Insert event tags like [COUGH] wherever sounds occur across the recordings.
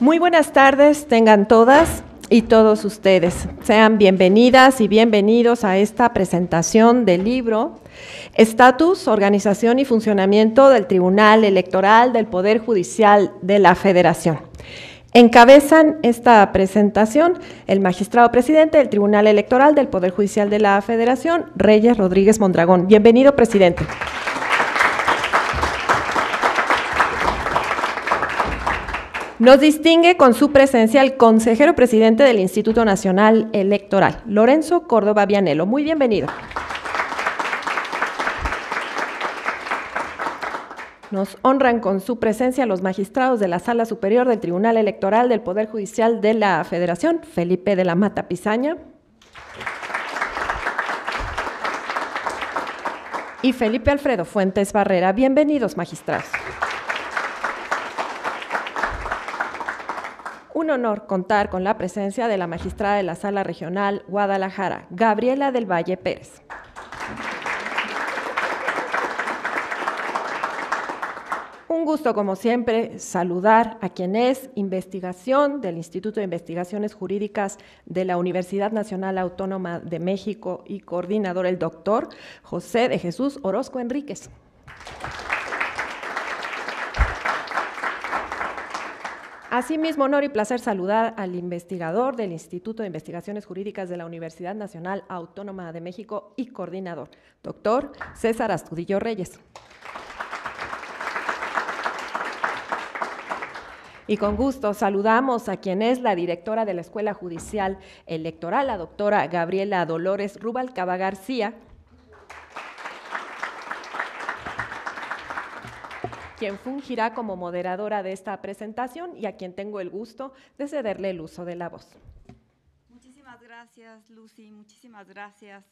Muy buenas tardes, tengan todas y todos ustedes. Sean bienvenidas y bienvenidos a esta presentación del libro Estatus, Organización y Funcionamiento del Tribunal Electoral del Poder Judicial de la Federación. Encabezan esta presentación el magistrado presidente del Tribunal Electoral del Poder Judicial de la Federación, Reyes Rodríguez Mondragón. Bienvenido, presidente. Nos distingue con su presencia el consejero presidente del Instituto Nacional Electoral, Lorenzo Córdoba Vianelo. Muy bienvenido. Nos honran con su presencia los magistrados de la Sala Superior del Tribunal Electoral del Poder Judicial de la Federación, Felipe de la Mata Pizaña y Felipe Alfredo Fuentes Barrera. Bienvenidos, magistrados. un honor contar con la presencia de la magistrada de la Sala Regional Guadalajara, Gabriela del Valle Pérez. Un gusto, como siempre, saludar a quien es investigación del Instituto de Investigaciones Jurídicas de la Universidad Nacional Autónoma de México y coordinador, el doctor José de Jesús Orozco Enríquez. Asimismo, honor y placer saludar al investigador del Instituto de Investigaciones Jurídicas de la Universidad Nacional Autónoma de México y coordinador, doctor César Astudillo Reyes. Y con gusto saludamos a quien es la directora de la Escuela Judicial Electoral, la doctora Gabriela Dolores Rubalcaba García, quien fungirá como moderadora de esta presentación y a quien tengo el gusto de cederle el uso de la voz. Muchísimas gracias, Lucy. Muchísimas gracias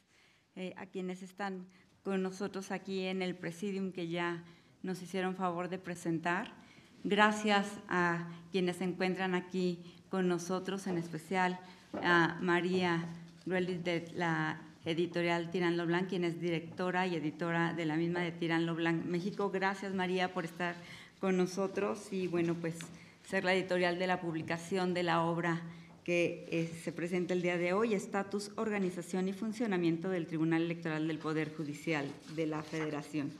eh, a quienes están con nosotros aquí en el Presidium que ya nos hicieron favor de presentar. Gracias a quienes se encuentran aquí con nosotros, en especial a María Ruelis de la editorial Tirán Blanc, quien es directora y editora de la misma de Tirán Blanc México. Gracias María por estar con nosotros y bueno, pues ser la editorial de la publicación de la obra que eh, se presenta el día de hoy, estatus, organización y funcionamiento del Tribunal Electoral del Poder Judicial de la Federación.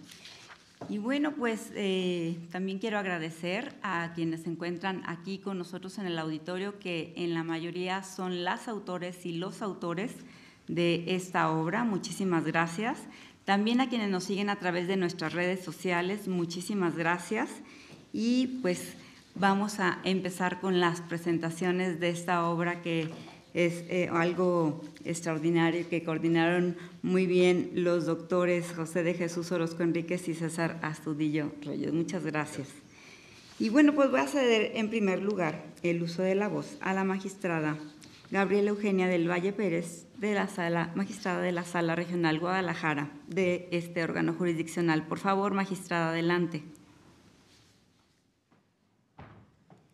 Y bueno, pues eh, también quiero agradecer a quienes se encuentran aquí con nosotros en el auditorio, que en la mayoría son las autores y los autores de esta obra. Muchísimas gracias. También a quienes nos siguen a través de nuestras redes sociales, muchísimas gracias. Y pues vamos a empezar con las presentaciones de esta obra que es eh, algo extraordinario que coordinaron muy bien los doctores José de Jesús Orozco Enríquez y César Astudillo Reyes. Muchas gracias. Y bueno, pues voy a ceder en primer lugar el uso de la voz a la magistrada Gabriela Eugenia del Valle Pérez, de la sala, magistrada de la Sala Regional Guadalajara, de este órgano jurisdiccional. Por favor, magistrada, adelante.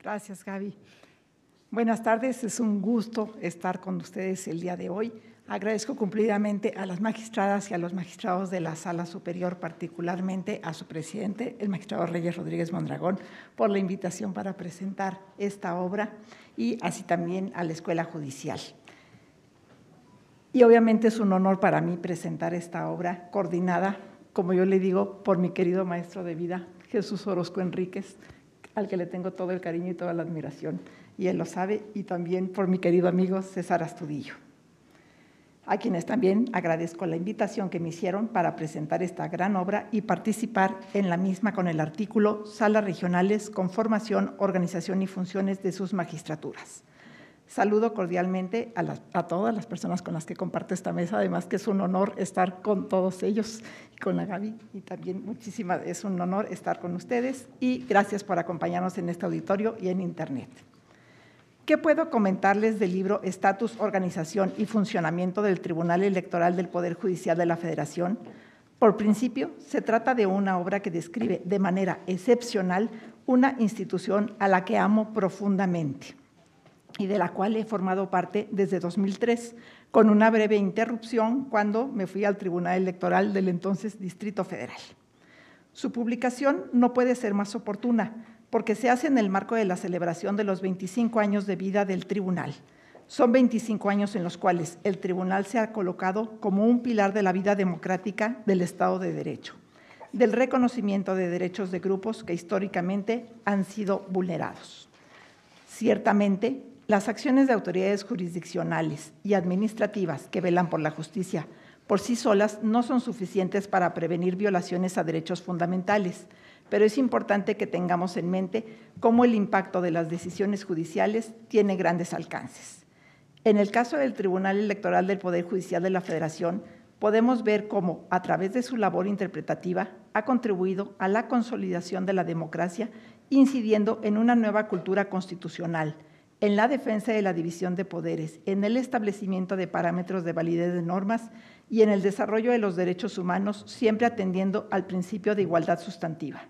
Gracias, Gaby. Buenas tardes, es un gusto estar con ustedes el día de hoy. Agradezco cumplidamente a las magistradas y a los magistrados de la Sala Superior, particularmente a su presidente, el magistrado Reyes Rodríguez Mondragón, por la invitación para presentar esta obra y así también a la Escuela Judicial. Y obviamente es un honor para mí presentar esta obra coordinada, como yo le digo, por mi querido maestro de vida, Jesús Orozco Enríquez, al que le tengo todo el cariño y toda la admiración, y él lo sabe, y también por mi querido amigo César Astudillo, a quienes también agradezco la invitación que me hicieron para presentar esta gran obra y participar en la misma con el artículo Salas Regionales, Conformación, Organización y Funciones de sus Magistraturas Saludo cordialmente a, todas las personas con las que comparto esta mesa, además que es un honor estar con todos ellos, y con la Gaby, y también muchísimas, es un honor estar con ustedes y gracias por acompañarnos en este auditorio y en Internet. ¿Qué puedo comentarles del libro Estatus, Organización y Funcionamiento del Tribunal Electoral del Poder Judicial de la Federación? Por principio, se trata de una obra que describe de manera excepcional una institución a la que amo profundamente y de la cual he formado parte desde 2003, con una breve interrupción cuando me fui al Tribunal Electoral del entonces Distrito Federal. Su publicación no puede ser más oportuna, porque se hace en el marco de la celebración de los 25 años de vida del tribunal. Son 25 años en los cuales el tribunal se ha colocado como un pilar de la vida democrática del Estado de Derecho, del reconocimiento de derechos de grupos que históricamente han sido vulnerados. Ciertamente, las acciones de autoridades jurisdiccionales y administrativas que velan por la justicia por sí solas no son suficientes para prevenir violaciones a derechos fundamentales, pero es importante que tengamos en mente cómo el impacto de las decisiones judiciales tiene grandes alcances. En el caso del Tribunal Electoral del Poder Judicial de la Federación, podemos ver cómo, a través de su labor interpretativa, ha contribuido a la consolidación de la democracia, incidiendo en una nueva cultura constitucional – en la defensa de la división de poderes, en el establecimiento de parámetros de validez de normas y en el desarrollo de los derechos humanos, siempre atendiendo al principio de igualdad sustantiva.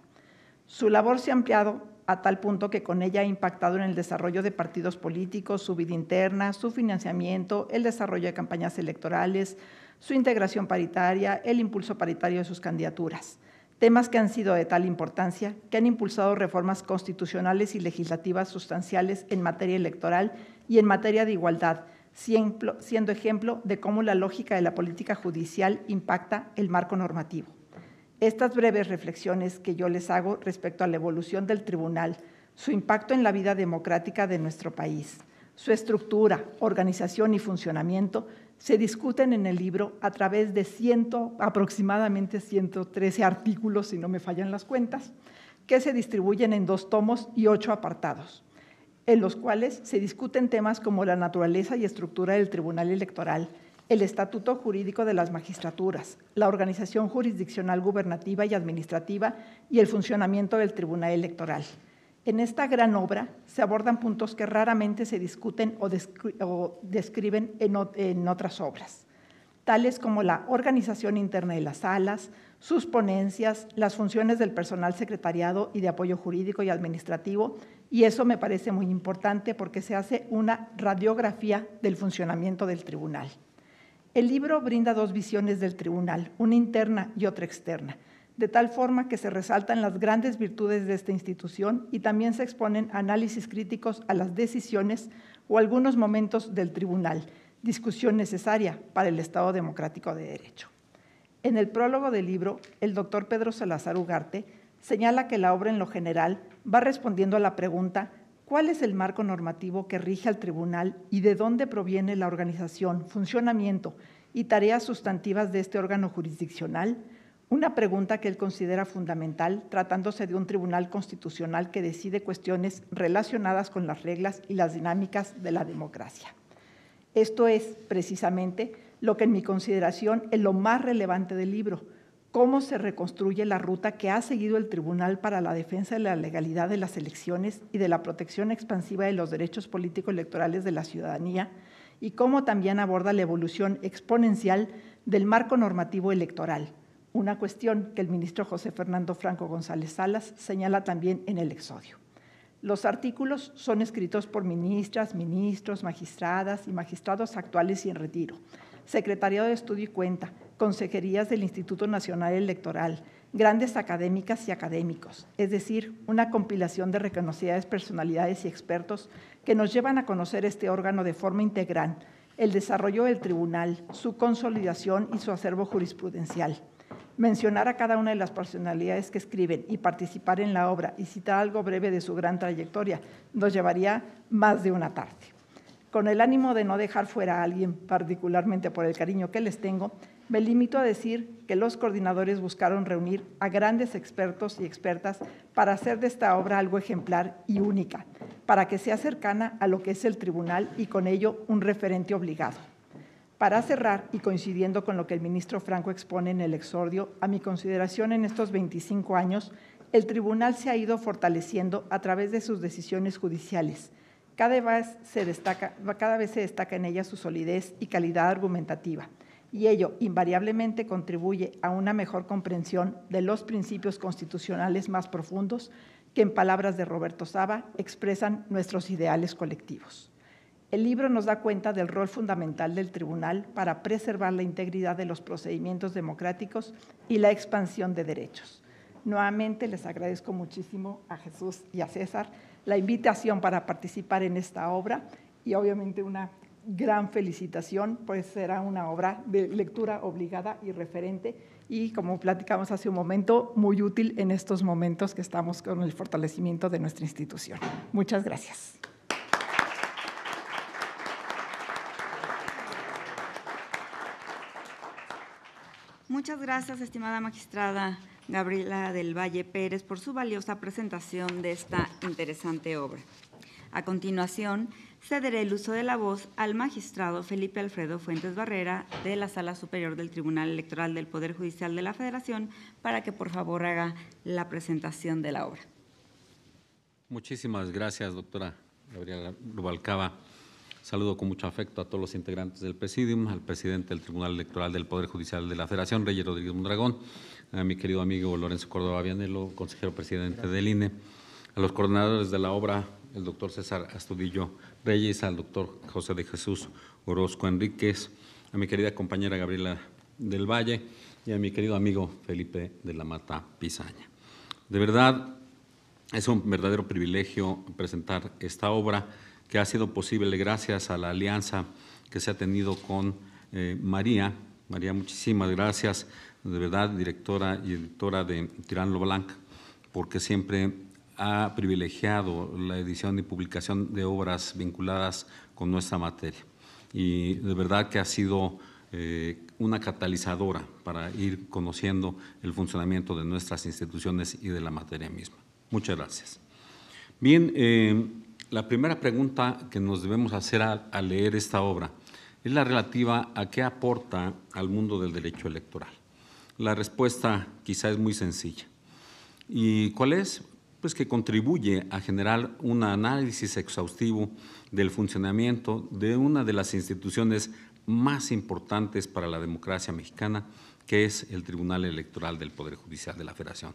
Su labor se ha ampliado a tal punto que con ella ha impactado en el desarrollo de partidos políticos, su vida interna, su financiamiento, el desarrollo de campañas electorales, su integración paritaria, el impulso paritario de sus candidaturas temas que han sido de tal importancia, que han impulsado reformas constitucionales y legislativas sustanciales en materia electoral y en materia de igualdad, siendo ejemplo de cómo la lógica de la política judicial impacta el marco normativo. Estas breves reflexiones que yo les hago respecto a la evolución del tribunal, su impacto en la vida democrática de nuestro país, su estructura, organización y funcionamiento se discuten en el libro a través de aproximadamente 113 artículos, si no me fallan las cuentas, que se distribuyen en dos tomos y ocho apartados, en los cuales se discuten temas como la naturaleza y estructura del Tribunal Electoral, el Estatuto Jurídico de las Magistraturas, la organización jurisdiccional gubernativa y administrativa y el funcionamiento del Tribunal Electoral. En esta gran obra se abordan puntos que raramente se discuten o, describen en otras obras, tales como la organización interna de las salas, sus ponencias, las funciones del personal secretariado y de apoyo jurídico y administrativo, y eso me parece muy importante porque se hace una radiografía del funcionamiento del tribunal. El libro brinda dos visiones del tribunal, una interna y otra externa de tal forma que se resaltan las grandes virtudes de esta institución y también se exponen análisis críticos a las decisiones o algunos momentos del tribunal, discusión necesaria para el Estado democrático de derecho. En el prólogo del libro, el doctor Pedro Salazar Ugarte señala que la obra en lo general va respondiendo a la pregunta ¿Cuál es el marco normativo que rige al tribunal y de dónde proviene la organización, funcionamiento y tareas sustantivas de este órgano jurisdiccional? una pregunta que él considera fundamental tratándose de un tribunal constitucional que decide cuestiones relacionadas con las reglas y las dinámicas de la democracia. Esto es precisamente lo que en mi consideración es lo más relevante del libro, cómo se reconstruye la ruta que ha seguido el Tribunal para la Defensa de la Legalidad de las Elecciones y de la protección expansiva de los derechos políticos electorales de la ciudadanía, y cómo también aborda la evolución exponencial del marco normativo electoral una cuestión que el ministro José Fernando Franco González Salas señala también en el exodio. Los artículos son escritos por ministras, ministros, magistradas y magistrados actuales y en retiro, Secretariado de Estudio y Cuenta, consejerías del Instituto Nacional Electoral, grandes académicas y académicos, es decir, una compilación de reconocidas personalidades y expertos que nos llevan a conocer este órgano de forma integral, el desarrollo del tribunal, su consolidación y su acervo jurisprudencial mencionar a cada una de las personalidades que escriben y participar en la obra y citar algo breve de su gran trayectoria nos llevaría más de una tarde. Con el ánimo de no dejar fuera a alguien, particularmente por el cariño que les tengo, me limito a decir que los coordinadores buscaron reunir a grandes expertos y expertas para hacer de esta obra algo ejemplar y única, para que sea cercana a lo que es el tribunal y con ello un referente obligado. Para cerrar, y coincidiendo con lo que el ministro Franco expone en el exordio, a mi consideración en estos 25 años, el tribunal se ha ido fortaleciendo a través de sus decisiones judiciales. Cada vez se destaca, cada vez destaca en ella su solidez y calidad argumentativa, y ello invariablemente contribuye a una mejor comprensión de los principios constitucionales más profundos que, en palabras de Roberto Saba, expresan nuestros ideales colectivos. El libro nos da cuenta del rol fundamental del tribunal para preservar la integridad de los procedimientos democráticos y la expansión de derechos. Nuevamente les agradezco muchísimo a Jesús y a César la invitación para participar en esta obra y obviamente una gran felicitación, pues será una obra de lectura obligada y referente y como platicamos hace un momento, muy útil en estos momentos que estamos con el fortalecimiento de nuestra institución. Muchas gracias. Muchas gracias, estimada magistrada Gabriela del Valle Pérez, por su valiosa presentación de esta interesante obra. A continuación, cederé el uso de la voz al magistrado Felipe Alfredo Fuentes Barrera de la Sala Superior del Tribunal Electoral del Poder Judicial de la Federación para que por favor haga la presentación de la obra. Muchísimas gracias, doctora Gabriela Rubalcaba. Saludo con mucho afecto a todos los integrantes del Presidium, al presidente del Tribunal Electoral del Poder Judicial de la Federación, Reyes Rodríguez Mondragón, a mi querido amigo Lorenzo Córdoba Vianelo, consejero presidente del INE, a los coordinadores de la obra, el doctor César Astudillo Reyes, al doctor José de Jesús Orozco Enríquez, a mi querida compañera Gabriela del Valle y a mi querido amigo Felipe de la Mata Pisaña. De verdad, es un verdadero privilegio presentar esta obra que ha sido posible gracias a la alianza que se ha tenido con eh, María. María, muchísimas gracias, de verdad, directora y editora de Tirán Blanc, porque siempre ha privilegiado la edición y publicación de obras vinculadas con nuestra materia. Y de verdad que ha sido eh, una catalizadora para ir conociendo el funcionamiento de nuestras instituciones y de la materia misma. Muchas gracias. Bien, eh, la primera pregunta que nos debemos hacer al leer esta obra es la relativa a qué aporta al mundo del derecho electoral. La respuesta quizá es muy sencilla. ¿Y cuál es? Pues que contribuye a generar un análisis exhaustivo del funcionamiento de una de las instituciones más importantes para la democracia mexicana, que es el Tribunal Electoral del Poder Judicial de la Federación.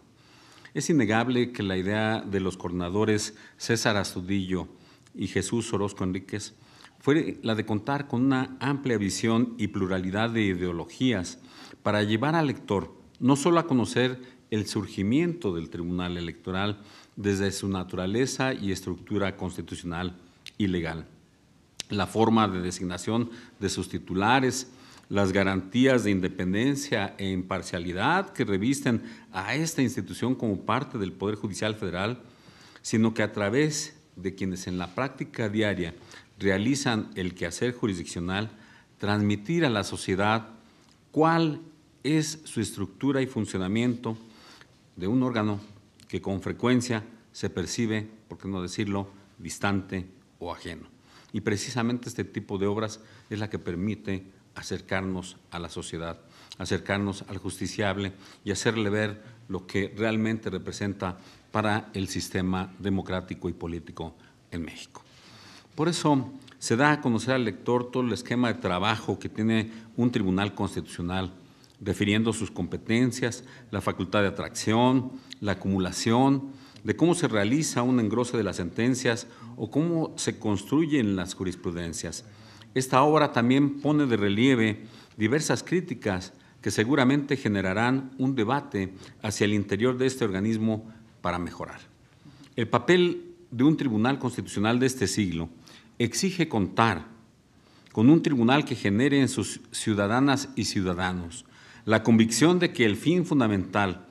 Es innegable que la idea de los coordinadores César Astudillo y Jesús Orozco Enríquez fue la de contar con una amplia visión y pluralidad de ideologías para llevar al lector no solo a conocer el surgimiento del Tribunal Electoral desde su naturaleza y estructura constitucional y legal, la forma de designación de sus titulares, las garantías de independencia e imparcialidad que revisten a esta institución como parte del Poder Judicial Federal, sino que a través de quienes en la práctica diaria realizan el quehacer jurisdiccional, transmitir a la sociedad cuál es su estructura y funcionamiento de un órgano que con frecuencia se percibe, por qué no decirlo, distante o ajeno. Y precisamente este tipo de obras es la que permite acercarnos a la sociedad, acercarnos al justiciable y hacerle ver lo que realmente representa para el sistema democrático y político en México. Por eso se da a conocer al lector todo el esquema de trabajo que tiene un tribunal constitucional, refiriendo sus competencias, la facultad de atracción, la acumulación, de cómo se realiza un engrose de las sentencias o cómo se construyen las jurisprudencias. Esta obra también pone de relieve diversas críticas que seguramente generarán un debate hacia el interior de este organismo para mejorar. El papel de un tribunal constitucional de este siglo exige contar con un tribunal que genere en sus ciudadanas y ciudadanos la convicción de que el fin fundamental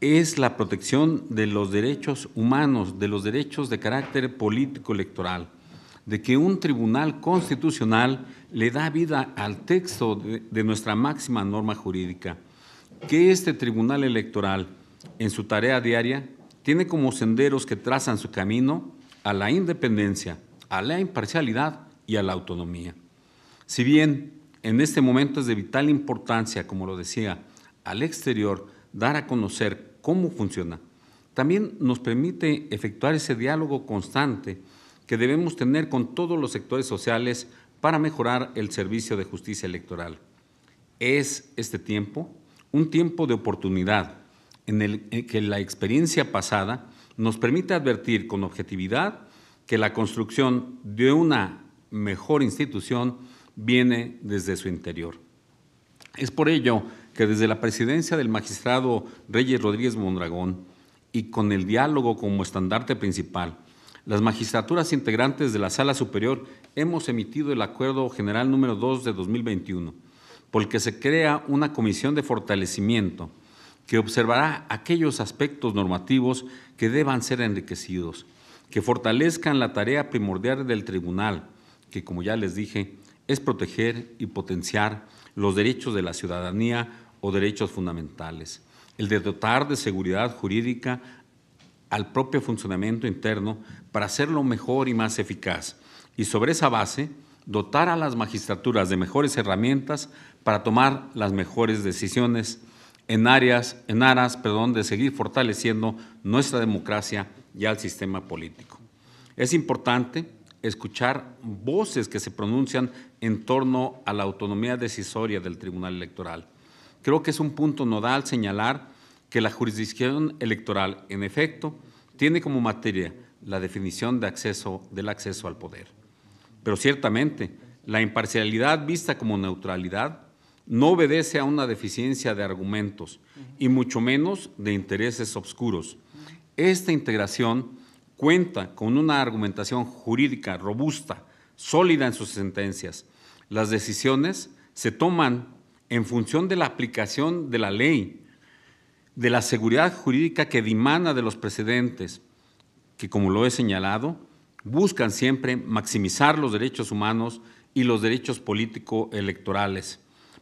es la protección de los derechos humanos, de los derechos de carácter político-electoral, de que un tribunal constitucional le da vida al texto de, nuestra máxima norma jurídica, que este tribunal electoral, en su tarea diaria, tiene como senderos que trazan su camino a la independencia, a la imparcialidad y a la autonomía. Si bien en este momento es de vital importancia, como lo decía, al exterior dar a conocer cómo funciona, también nos permite efectuar ese diálogo constante que debemos tener con todos los sectores sociales para mejorar el servicio de justicia electoral. Es este tiempo un tiempo de oportunidad en el eh, que la experiencia pasada nos permite advertir con objetividad que la construcción de una mejor institución viene desde su interior. Es por ello que desde la presidencia del magistrado Reyes Rodríguez Mondragón y con el diálogo como estandarte principal, las magistraturas integrantes de la Sala Superior hemos emitido el Acuerdo General número 2 de 2021, por el que se crea una comisión de fortalecimiento que observará aquellos aspectos normativos que deban ser enriquecidos, que fortalezcan la tarea primordial del tribunal, que como ya les dije, es proteger y potenciar los derechos de la ciudadanía o derechos fundamentales, el de dotar de seguridad jurídica al propio funcionamiento interno para hacerlo mejor y más eficaz, y sobre esa base dotar a las magistraturas de mejores herramientas para tomar las mejores decisiones en áreas, en aras, perdón, de seguir fortaleciendo nuestra democracia y al sistema político. Es importante escuchar voces que se pronuncian en torno a la autonomía decisoria del Tribunal Electoral. Creo que es un punto nodal señalar que la jurisdicción electoral, en efecto, tiene como materia la definición del acceso al poder. Pero ciertamente, la imparcialidad vista como neutralidad no obedece a una deficiencia de argumentos y mucho menos de intereses obscuros. Esta integración cuenta con una argumentación jurídica robusta, sólida en sus sentencias. Las decisiones se toman en función de la aplicación de la ley, de la seguridad jurídica que dimana de los precedentes, que, como lo he señalado, buscan siempre maximizar los derechos humanos y los derechos político-electorales.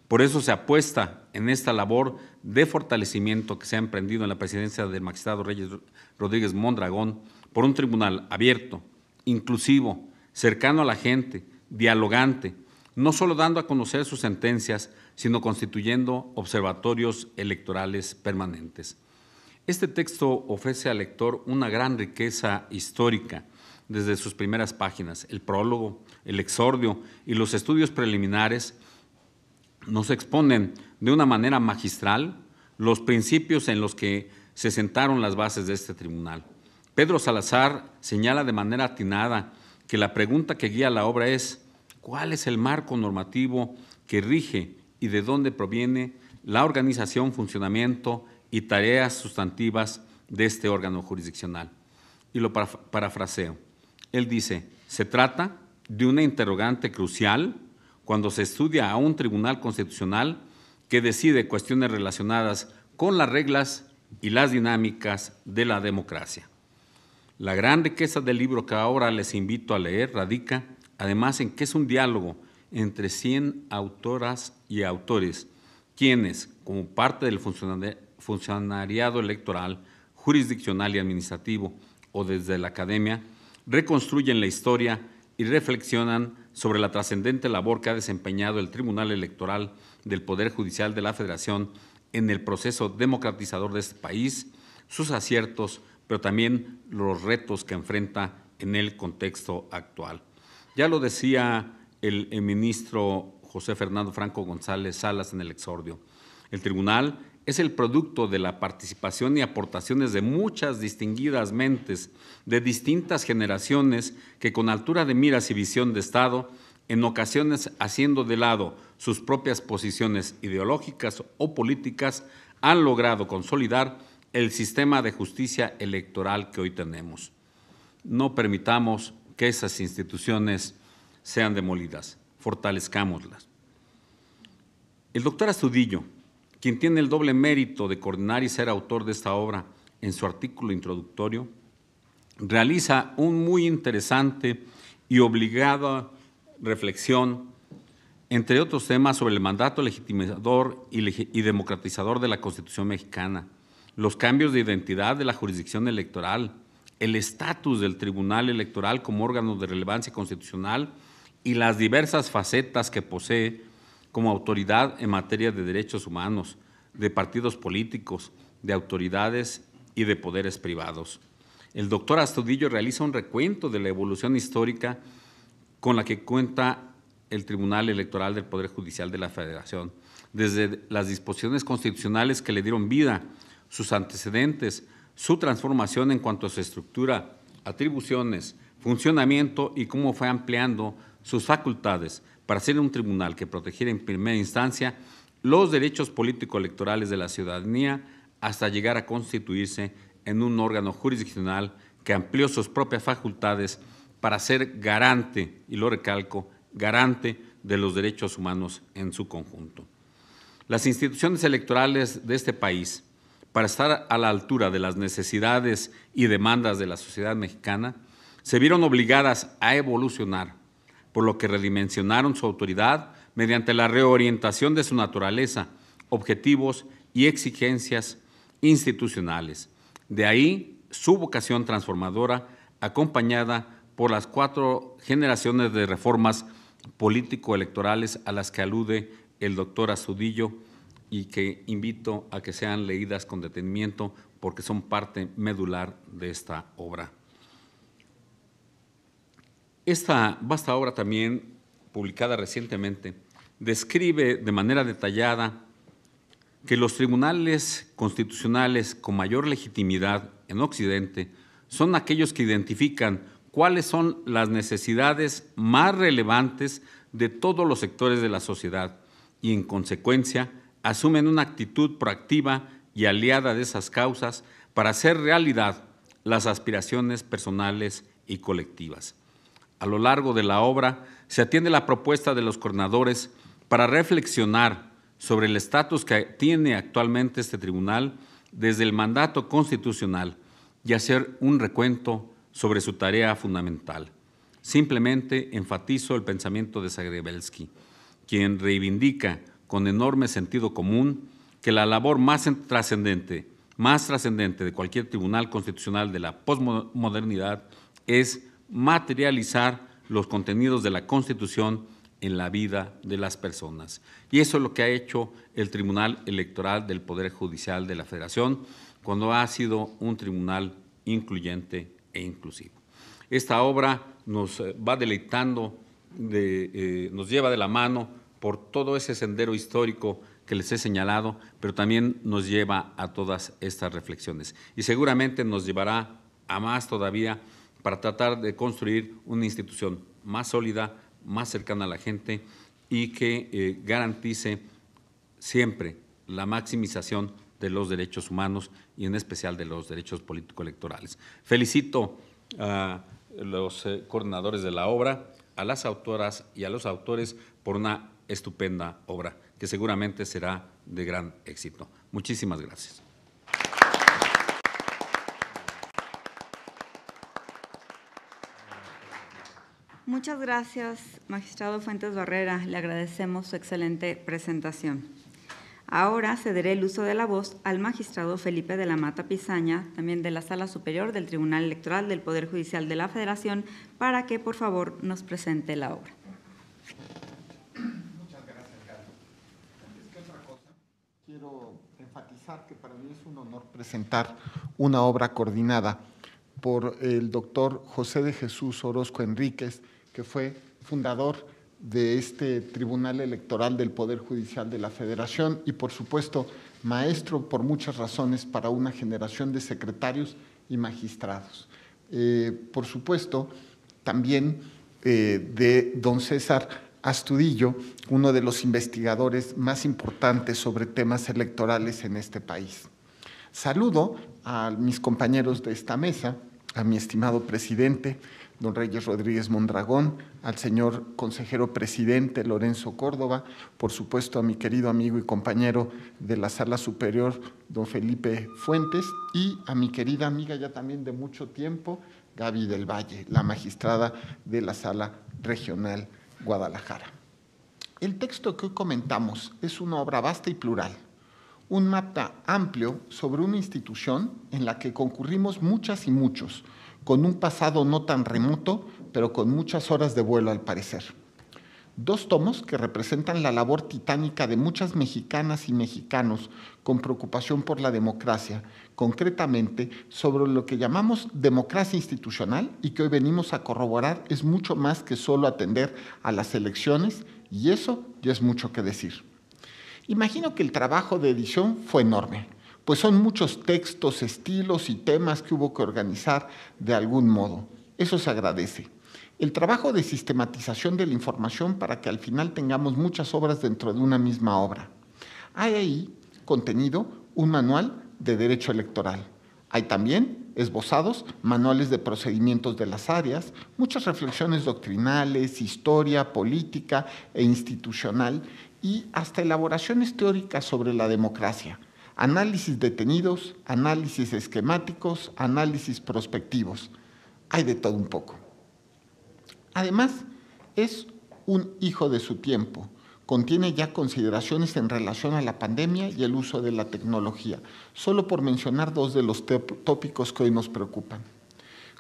Por eso se apuesta en esta labor de fortalecimiento que se ha emprendido en la presidencia del magistrado Reyes Rodríguez Mondragón por un tribunal abierto, inclusivo, cercano a la gente, dialogante, no solo dando a conocer sus sentencias, sino constituyendo observatorios electorales permanentes. Este texto ofrece al lector una gran riqueza histórica desde sus primeras páginas. El prólogo, el exordio y los estudios preliminares nos exponen de una manera magistral los principios en los que se sentaron las bases de este tribunal. Pedro Salazar señala de manera atinada que la pregunta que guía la obra es, ¿cuál es el marco normativo que rige y de dónde proviene la organización, funcionamiento y tareas sustantivas de este órgano jurisdiccional. Y lo parafraseo. Él dice, se trata de una interrogante crucial cuando se estudia a un tribunal constitucional que decide cuestiones relacionadas con las reglas y las dinámicas de la democracia. La gran riqueza del libro que ahora les invito a leer radica además en que es un diálogo entre 100 autoras y autores, quienes, como parte del funcionariado electoral, jurisdiccional y administrativo o desde la academia, reconstruyen la historia y reflexionan sobre la trascendente labor que ha desempeñado el Tribunal Electoral del Poder Judicial de la Federación en el proceso democratizador de este país, sus aciertos, pero también los retos que enfrenta en el contexto actual. Ya lo decía el, ministro José Fernando Franco González Salas en el exordio. El tribunal es el producto de la participación y aportaciones de muchas distinguidas mentes de distintas generaciones que con altura de miras y visión de Estado, en ocasiones haciendo de lado sus propias posiciones ideológicas o políticas, han logrado consolidar el sistema de justicia electoral que hoy tenemos. No permitamos que esas instituciones sean demolidas, fortalezcámoslas. El doctor Astudillo, quien tiene el doble mérito de coordinar y ser autor de esta obra en su artículo introductorio, realiza un muy interesante y obligada reflexión, entre otros temas, sobre el mandato legitimador y democratizador de la Constitución mexicana, los cambios de identidad de la jurisdicción electoral, el estatus del Tribunal Electoral como órgano de relevancia constitucional y las diversas facetas que posee como autoridad en materia de derechos humanos, de partidos políticos, de autoridades y de poderes privados. El doctor Astudillo realiza un recuento de la evolución histórica con la que cuenta el Tribunal Electoral del Poder Judicial de la Federación, desde las disposiciones constitucionales que le dieron vida, sus antecedentes, su transformación en cuanto a su estructura, atribuciones, funcionamiento y cómo fue ampliando sus facultades para ser un tribunal que protegiera en primera instancia los derechos político-electorales de la ciudadanía hasta llegar a constituirse en un órgano jurisdiccional que amplió sus propias facultades para ser garante, y lo recalco, garante de los derechos humanos en su conjunto. Las instituciones electorales de este país, para estar a la altura de las necesidades y demandas de la sociedad mexicana, se vieron obligadas a evolucionar por lo que redimensionaron su autoridad mediante la reorientación de su naturaleza, objetivos y exigencias institucionales. De ahí su vocación transformadora acompañada por las cuatro generaciones de reformas político-electorales a las que alude el doctor Azudillo y que invito a que sean leídas con detenimiento porque son parte medular de esta obra. Esta vasta obra también, publicada recientemente, describe de manera detallada que los tribunales constitucionales con mayor legitimidad en Occidente son aquellos que identifican cuáles son las necesidades más relevantes de todos los sectores de la sociedad y en consecuencia asumen una actitud proactiva y aliada de esas causas para hacer realidad las aspiraciones personales y colectivas. A lo largo de la obra se atiende la propuesta de los coordinadores para reflexionar sobre el estatus que tiene actualmente este tribunal desde el mandato constitucional y hacer un recuento sobre su tarea fundamental. Simplemente enfatizo el pensamiento de Zagrebelsky, quien reivindica con enorme sentido común que la labor más trascendente, más trascendente de cualquier tribunal constitucional de la posmodernidad es materializar los contenidos de la Constitución en la vida de las personas. Y eso es lo que ha hecho el Tribunal Electoral del Poder Judicial de la Federación cuando ha sido un tribunal incluyente e inclusivo. Esta obra nos eh, va deleitando, eh, nos lleva de la mano por todo ese sendero histórico que les he señalado, pero también nos lleva a todas estas reflexiones y seguramente nos llevará a más todavía para tratar de construir una institución más sólida, más cercana a la gente y que eh, garantice siempre la maximización de los derechos humanos y en especial de los derechos político-electorales. Felicito a los eh, coordinadores de la obra, a las autoras y a los autores por una estupenda obra que seguramente será de gran éxito. Muchísimas gracias. Muchas gracias, magistrado Fuentes Barrera. Le agradecemos su excelente presentación. Ahora cederé el uso de la voz al magistrado Felipe de la Mata Pizaña, también de la Sala Superior del Tribunal Electoral del Poder Judicial de la Federación, para que por favor nos presente la obra. Muchas gracias, Carlos. Antes que otra cosa, quiero enfatizar que para mí es un honor presentar una obra coordinada por el doctor José de Jesús Orozco Enríquez, que fue fundador de este Tribunal Electoral del Poder Judicial de la Federación y, por supuesto, maestro por muchas razones para una generación de secretarios y magistrados. Eh, por supuesto, también eh, de don César Astudillo, uno de los investigadores más importantes sobre temas electorales en este país. Saludo a mis compañeros de esta mesa, a mi estimado presidente, don Reyes Rodríguez Mondragón, al señor consejero presidente Lorenzo Córdoba, por supuesto a mi querido amigo y compañero de la sala superior, don Felipe Fuentes, y a mi querida amiga ya también de mucho tiempo, Gaby del Valle, la magistrada de la sala regional Guadalajara. El texto que hoy comentamos es una obra vasta y plural, un mapa amplio sobre una institución en la que concurrimos muchas y muchos, con un pasado no tan remoto, pero con muchas horas de vuelo al parecer. Dos tomos que representan la labor titánica de muchas mexicanas y mexicanos con preocupación por la democracia, concretamente sobre lo que llamamos democracia institucional y que hoy venimos a corroborar es mucho más que solo atender a las elecciones y eso ya es mucho que decir. Imagino que el trabajo de edición fue enorme pues son muchos textos, estilos y temas que hubo que organizar de algún modo. Eso se agradece. El trabajo de sistematización de la información para que al final tengamos muchas obras dentro de una misma obra. Hay ahí contenido un manual de derecho electoral. Hay también esbozados manuales de procedimientos de las áreas, muchas reflexiones doctrinales, historia, política e institucional y hasta elaboraciones teóricas sobre la democracia, análisis detenidos, análisis esquemáticos, análisis prospectivos. Hay de todo un poco. Además, es un hijo de su tiempo. Contiene ya consideraciones en relación a la pandemia y el uso de la tecnología, solo por mencionar dos de los tópicos que hoy nos preocupan.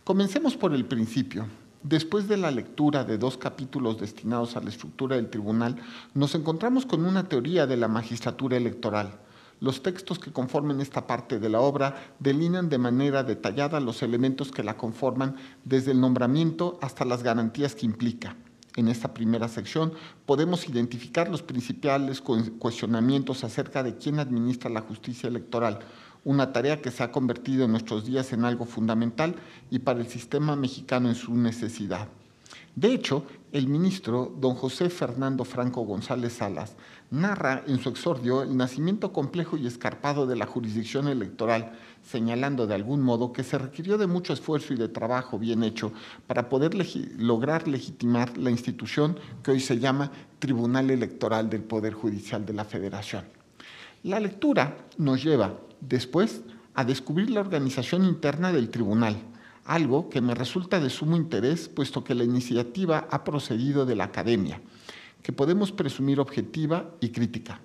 Comencemos por el principio. Después de la lectura de dos capítulos destinados a la estructura del tribunal, nos encontramos con una teoría de la magistratura electoral, los textos que conforman esta parte de la obra delinean de manera detallada los elementos que la conforman desde el nombramiento hasta las garantías que implica. En esta primera sección podemos identificar los principales cuestionamientos acerca de quién administra la justicia electoral, una tarea que se ha convertido en nuestros días en algo fundamental y para el sistema mexicano en su necesidad. De hecho, el ministro don José Fernando Franco González Salas narra en su exordio el nacimiento complejo y escarpado de la jurisdicción electoral, señalando de algún modo que se requirió de mucho esfuerzo y de trabajo bien hecho para poder lograr legitimar la institución que hoy se llama Tribunal Electoral del Poder Judicial de la Federación. La lectura nos lleva después a descubrir la organización interna del tribunal algo que me resulta de sumo interés, puesto que la iniciativa ha procedido de la academia, que podemos presumir objetiva y crítica.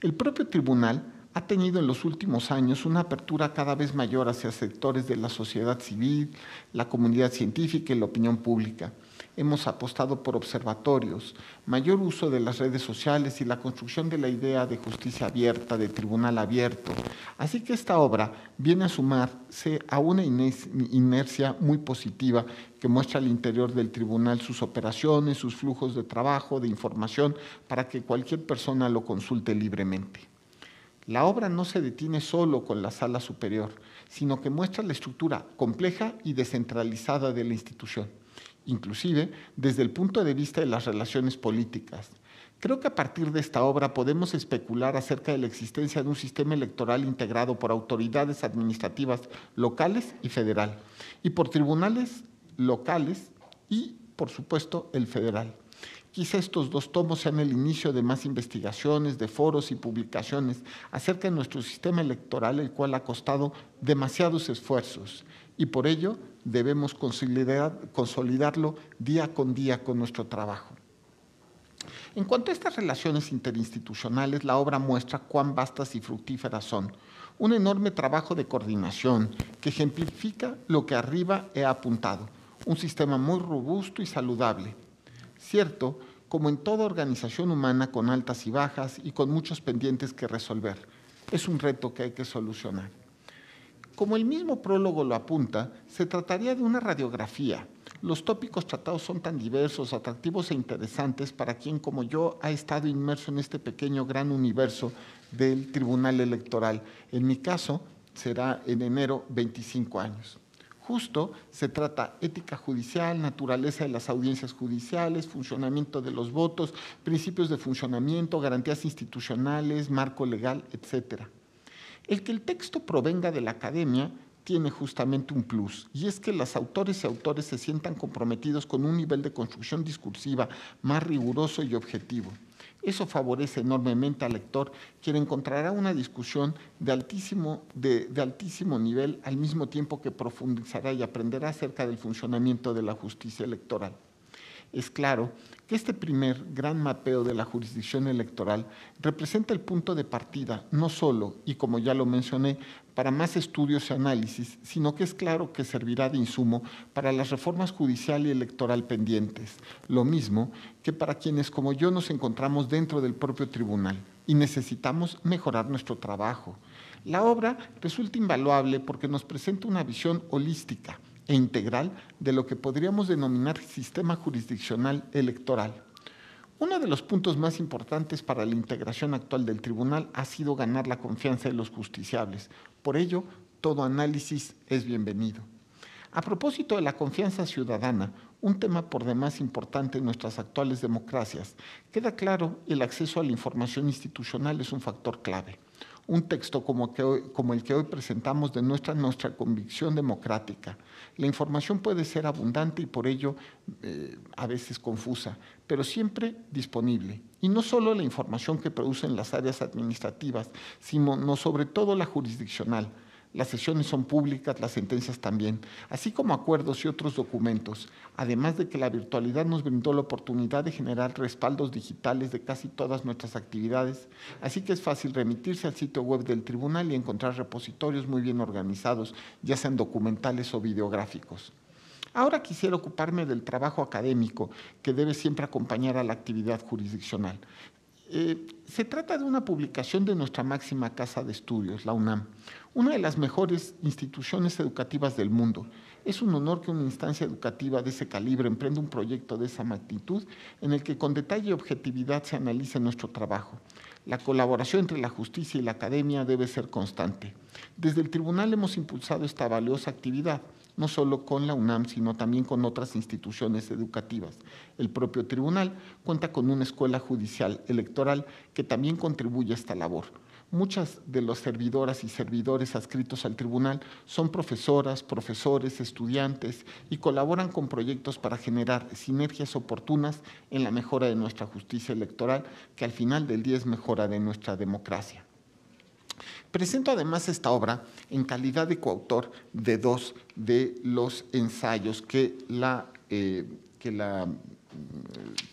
El propio tribunal ha tenido en los últimos años una apertura cada vez mayor hacia sectores de la sociedad civil, la comunidad científica y la opinión pública hemos apostado por observatorios, mayor uso de las redes sociales y la construcción de la idea de justicia abierta, de tribunal abierto. Así que esta obra viene a sumarse a una inercia muy positiva que muestra al interior del tribunal sus operaciones, sus flujos de trabajo, de información, para que cualquier persona lo consulte libremente. La obra no se detiene solo con la sala superior, sino que muestra la estructura compleja y descentralizada de la institución inclusive desde el punto de vista de las relaciones políticas. Creo que a partir de esta obra podemos especular acerca de la existencia de un sistema electoral integrado por autoridades administrativas locales y federal, y por tribunales locales y, por supuesto, el federal. Quizá estos dos tomos sean el inicio de más investigaciones, de foros y publicaciones acerca de nuestro sistema electoral, el cual ha costado demasiados esfuerzos, y por ello debemos consolidarlo día con día con nuestro trabajo. En cuanto a estas relaciones interinstitucionales, la obra muestra cuán vastas y fructíferas son. Un enorme trabajo de coordinación que ejemplifica lo que arriba he apuntado. Un sistema muy robusto y saludable. Cierto, como en toda organización humana con altas y bajas y con muchos pendientes que resolver. Es un reto que hay que solucionar. Como el mismo prólogo lo apunta, se trataría de una radiografía. Los tópicos tratados son tan diversos, atractivos e interesantes para quien como yo ha estado inmerso en este pequeño gran universo del Tribunal Electoral. En mi caso, será en enero 25 años. Justo se trata ética judicial, naturaleza de las audiencias judiciales, funcionamiento de los votos, principios de funcionamiento, garantías institucionales, marco legal, etcétera. El que el texto provenga de la academia tiene justamente un plus, y es que los autores y autores se sientan comprometidos con un nivel de construcción discursiva más riguroso y objetivo. Eso favorece enormemente al lector, quien encontrará una discusión de altísimo, altísimo nivel al mismo tiempo que profundizará y aprenderá acerca del funcionamiento de la justicia electoral. Es claro que este primer gran mapeo de la jurisdicción electoral representa el punto de partida, no solo, y como ya lo mencioné, para más estudios y análisis, sino que es claro que servirá de insumo para las reformas judicial y electoral pendientes, lo mismo que para quienes como yo nos encontramos dentro del propio tribunal y necesitamos mejorar nuestro trabajo. La obra resulta invaluable porque nos presenta una visión holística e integral de lo que podríamos denominar sistema jurisdiccional electoral. Uno de los puntos más importantes para la integración actual del tribunal ha sido ganar la confianza de los justiciables. Por ello, todo análisis es bienvenido. A propósito de la confianza ciudadana, un tema por demás importante en nuestras actuales democracias, queda claro el acceso a la información institucional es un factor clave un texto como, el que hoy presentamos de nuestra convicción democrática. La información puede ser abundante y por ello eh, a veces confusa, pero siempre disponible. Y no solo la información que producen las áreas administrativas, sino no sobre todo la jurisdiccional las sesiones son públicas, las sentencias también, así como acuerdos y otros documentos, además de que la virtualidad nos brindó la oportunidad de generar respaldos digitales de casi todas nuestras actividades, así que es fácil remitirse al sitio web del tribunal y encontrar repositorios muy bien organizados, ya sean documentales o videográficos. Ahora quisiera ocuparme del trabajo académico que debe siempre acompañar a la actividad jurisdiccional. Eh, se trata de una publicación de nuestra máxima casa de estudios, la UNAM, una de las mejores instituciones educativas del mundo. Es un honor que una instancia educativa de ese calibre emprenda un proyecto de esa magnitud en el que con detalle y objetividad se analice nuestro trabajo. La colaboración entre la justicia y la academia debe ser constante. Desde el tribunal hemos impulsado esta valiosa actividad no solo con la UNAM, sino también con otras instituciones educativas. El propio tribunal cuenta con una escuela judicial electoral que también contribuye a esta labor. Muchas de las servidoras y servidores adscritos al tribunal son profesoras, profesores, estudiantes y colaboran con proyectos para generar sinergias oportunas en la mejora de nuestra justicia electoral, que al final del día es mejora de nuestra democracia. Presento además esta obra en calidad de coautor de dos de los ensayos que la, eh, que la mm,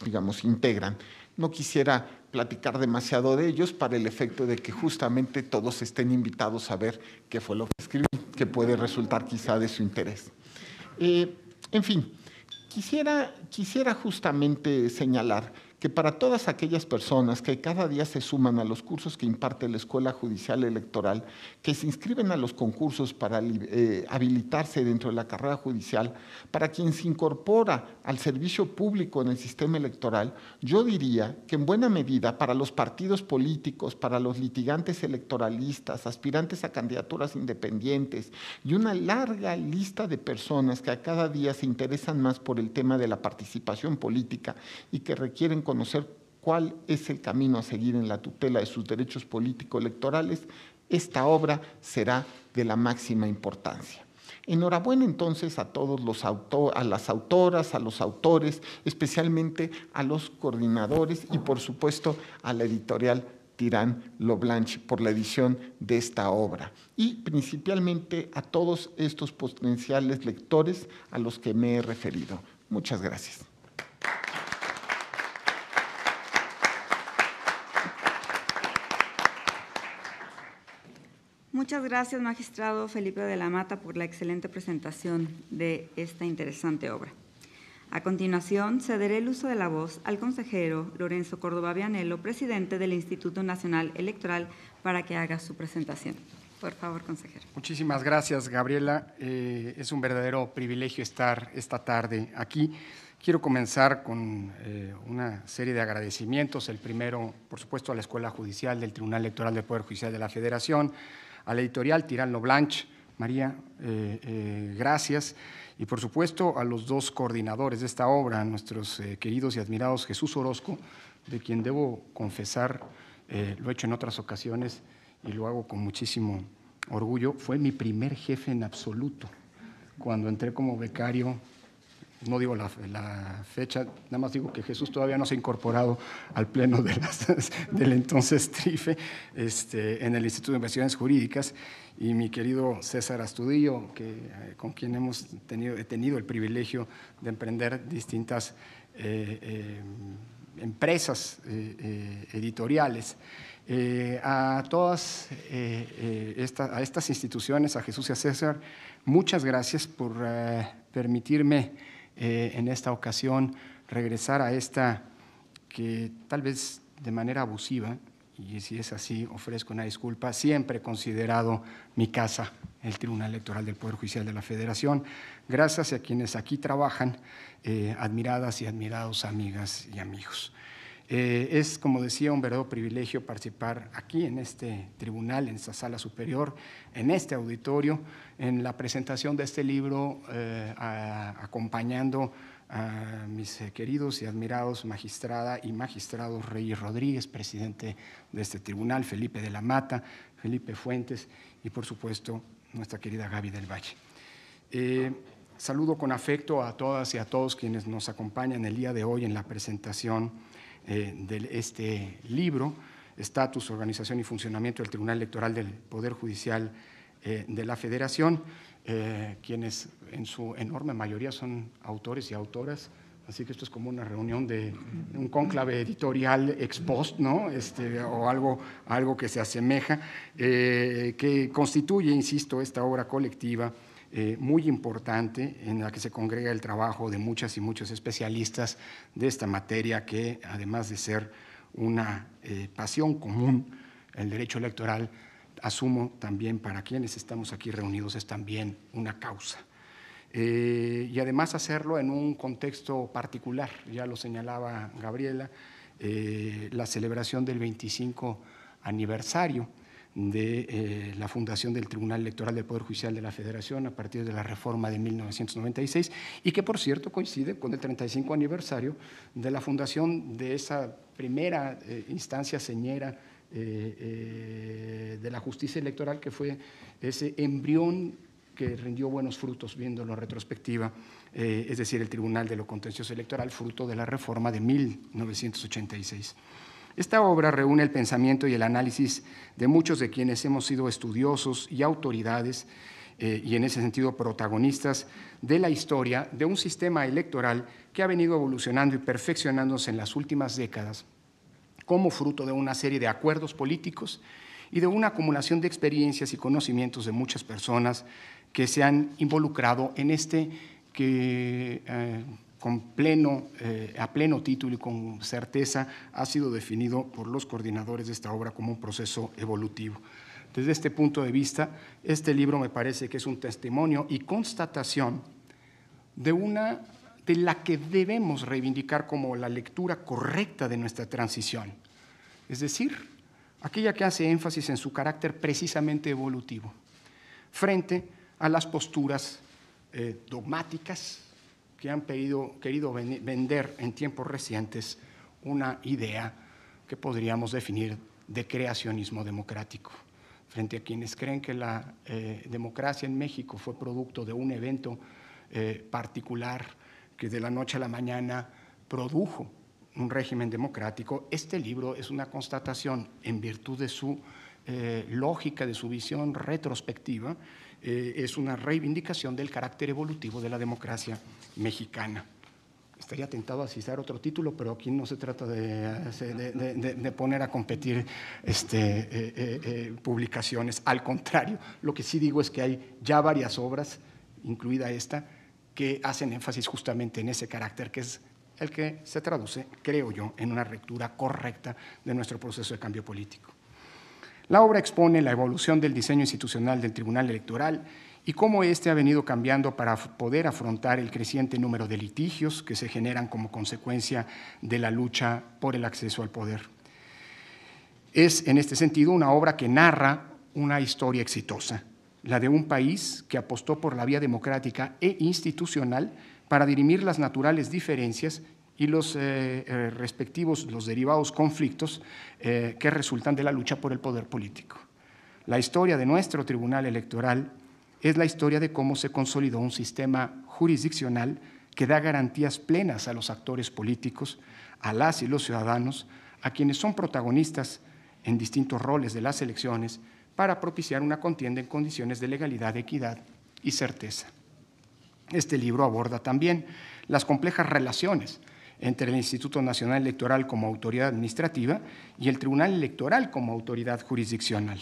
digamos, integran. No quisiera platicar demasiado de ellos para el efecto de que justamente todos estén invitados a ver qué fue lo que escribí, que puede resultar quizá de su interés. Eh, en fin, quisiera, quisiera justamente señalar que para todas aquellas personas que cada día se suman a los cursos que imparte la Escuela Judicial Electoral, que se inscriben a los concursos para eh, habilitarse dentro de la carrera judicial, para quien se incorpora al servicio público en el sistema electoral, yo diría que en buena medida para los partidos políticos, para los litigantes electoralistas, aspirantes a candidaturas independientes y una larga lista de personas que a cada día se interesan más por el tema de la participación política y que requieren conocer cuál es el camino a seguir en la tutela de sus derechos político-electorales, esta obra será de la máxima importancia. Enhorabuena entonces a todos los a las autoras, a los autores, especialmente a los coordinadores y por supuesto a la editorial Tirán Loblanche por la edición de esta obra. Y principalmente a todos estos potenciales lectores a los que me he referido. Muchas gracias. Muchas gracias, magistrado Felipe de la Mata, por la excelente presentación de esta interesante obra. A continuación, cederé el uso de la voz al consejero Lorenzo Córdoba Vianello, presidente del Instituto Nacional Electoral, para que haga su presentación. Por favor, consejero. Muchísimas gracias, Gabriela. Eh, es un verdadero privilegio estar esta tarde aquí. Quiero comenzar con eh, una serie de agradecimientos. El primero, por supuesto, a la Escuela Judicial del Tribunal Electoral del Poder Judicial de la Federación, a la editorial Tirano Blanche. María, eh, eh, gracias. Y por supuesto a los dos coordinadores de esta obra, nuestros eh, queridos y admirados Jesús Orozco, de quien debo confesar, lo he hecho en otras ocasiones y lo hago con muchísimo orgullo, fue mi primer jefe en absoluto. Cuando entré como becario no digo la, fecha, nada más digo que Jesús todavía no se ha incorporado al pleno [LAUGHS] del entonces TRIFE este, en el Instituto de Investigaciones Jurídicas y mi querido César Astudillo, que, eh, con quien hemos tenido, tenido el privilegio de emprender distintas eh, eh, empresas editoriales. a todas a estas instituciones, a Jesús y a César, muchas gracias por permitirme eh, en esta ocasión regresar a esta que tal vez de manera abusiva, y si es así, ofrezco una disculpa, siempre he considerado mi casa, el Tribunal Electoral del Poder Judicial de la Federación, gracias a quienes aquí trabajan, eh, admiradas y admirados amigas y amigos. Eh, es, como decía, un verdadero privilegio participar aquí en este tribunal, en esta sala superior, en este auditorio, en la presentación de este libro, eh, acompañando a mis eh, queridos y admirados magistrada y magistrados Rey Rodríguez, presidente de este tribunal, Felipe de la Mata, Felipe Fuentes y, por supuesto, nuestra querida Gaby del Valle. saludo con afecto a todas y a todos quienes nos acompañan el día de hoy en la presentación eh, de este libro, Estatus, Organización y Funcionamiento del Tribunal Electoral del Poder Judicial eh, de la Federación, eh, quienes en su enorme mayoría son autores y autoras. Así que esto es como una reunión de un cónclave editorial ex post, ¿no? Este, o algo, algo que se asemeja, que constituye, insisto, esta obra colectiva eh, muy importante en la que se congrega el trabajo de muchas y muchos especialistas de esta materia que, además de ser una eh, pasión común, el derecho electoral, asumo también para quienes estamos aquí reunidos es también una causa. Eh, y además hacerlo en un contexto particular, ya lo señalaba Gabriela, la celebración del 25 aniversario de eh, la fundación del Tribunal Electoral del Poder Judicial de la Federación a partir de la reforma de 1996 y que por cierto coincide con el 35 aniversario de la fundación de esa primera eh, instancia señera eh, de la justicia electoral que fue ese embrión que rindió buenos frutos viéndolo retrospectiva, es decir, el Tribunal de lo Contencioso Electoral, fruto de la reforma de 1986. Esta obra reúne el pensamiento y el análisis de muchos de quienes hemos sido estudiosos y autoridades eh, y en ese sentido protagonistas de la historia de un sistema electoral que ha venido evolucionando y perfeccionándose en las últimas décadas como fruto de una serie de acuerdos políticos y de una acumulación de experiencias y conocimientos de muchas personas que se han involucrado en este que eh, con pleno, eh, a pleno título y con certeza ha sido definido por los coordinadores de esta obra como un proceso evolutivo. Desde este punto de vista, este libro me parece que es un testimonio y constatación de una de la que debemos reivindicar como la lectura correcta de nuestra transición. Es decir, aquella que hace énfasis en su carácter precisamente evolutivo, frente a las posturas eh, dogmáticas, que han querido vender en tiempos recientes una idea que podríamos definir de creacionismo democrático. Frente a quienes creen que la eh, democracia en México fue producto de un evento eh, particular que de la noche a la mañana produjo un régimen democrático, este libro es una constatación en virtud de su eh, lógica, de su visión retrospectiva eh, es una reivindicación del carácter evolutivo de la democracia mexicana. Estaría tentado a citar otro título, pero aquí no se trata de, poner a competir este, eh, eh, publicaciones. Al contrario, lo que sí digo es que hay ya varias obras, incluida esta, que hacen énfasis justamente en ese carácter, que es el que se traduce, creo yo, en una lectura correcta de nuestro proceso de cambio político. La obra expone la evolución del diseño institucional del Tribunal Electoral y cómo éste ha venido cambiando para poder afrontar el creciente número de litigios que se generan como consecuencia de la lucha por el acceso al poder. Es, en este sentido, una obra que narra una historia exitosa, la de un país que apostó por la vía democrática e institucional para dirimir las naturales diferencias y los eh, eh, respectivos, los derivados conflictos eh, que resultan de la lucha por el poder político. La historia de nuestro Tribunal Electoral es la historia de cómo se consolidó un sistema jurisdiccional que da garantías plenas a los actores políticos, a las y los ciudadanos, a quienes son protagonistas en distintos roles de las elecciones, para propiciar una contienda en condiciones de legalidad, equidad y certeza. Este libro aborda también las complejas relaciones entre el Instituto Nacional Electoral como autoridad administrativa y el Tribunal Electoral como autoridad jurisdiccional.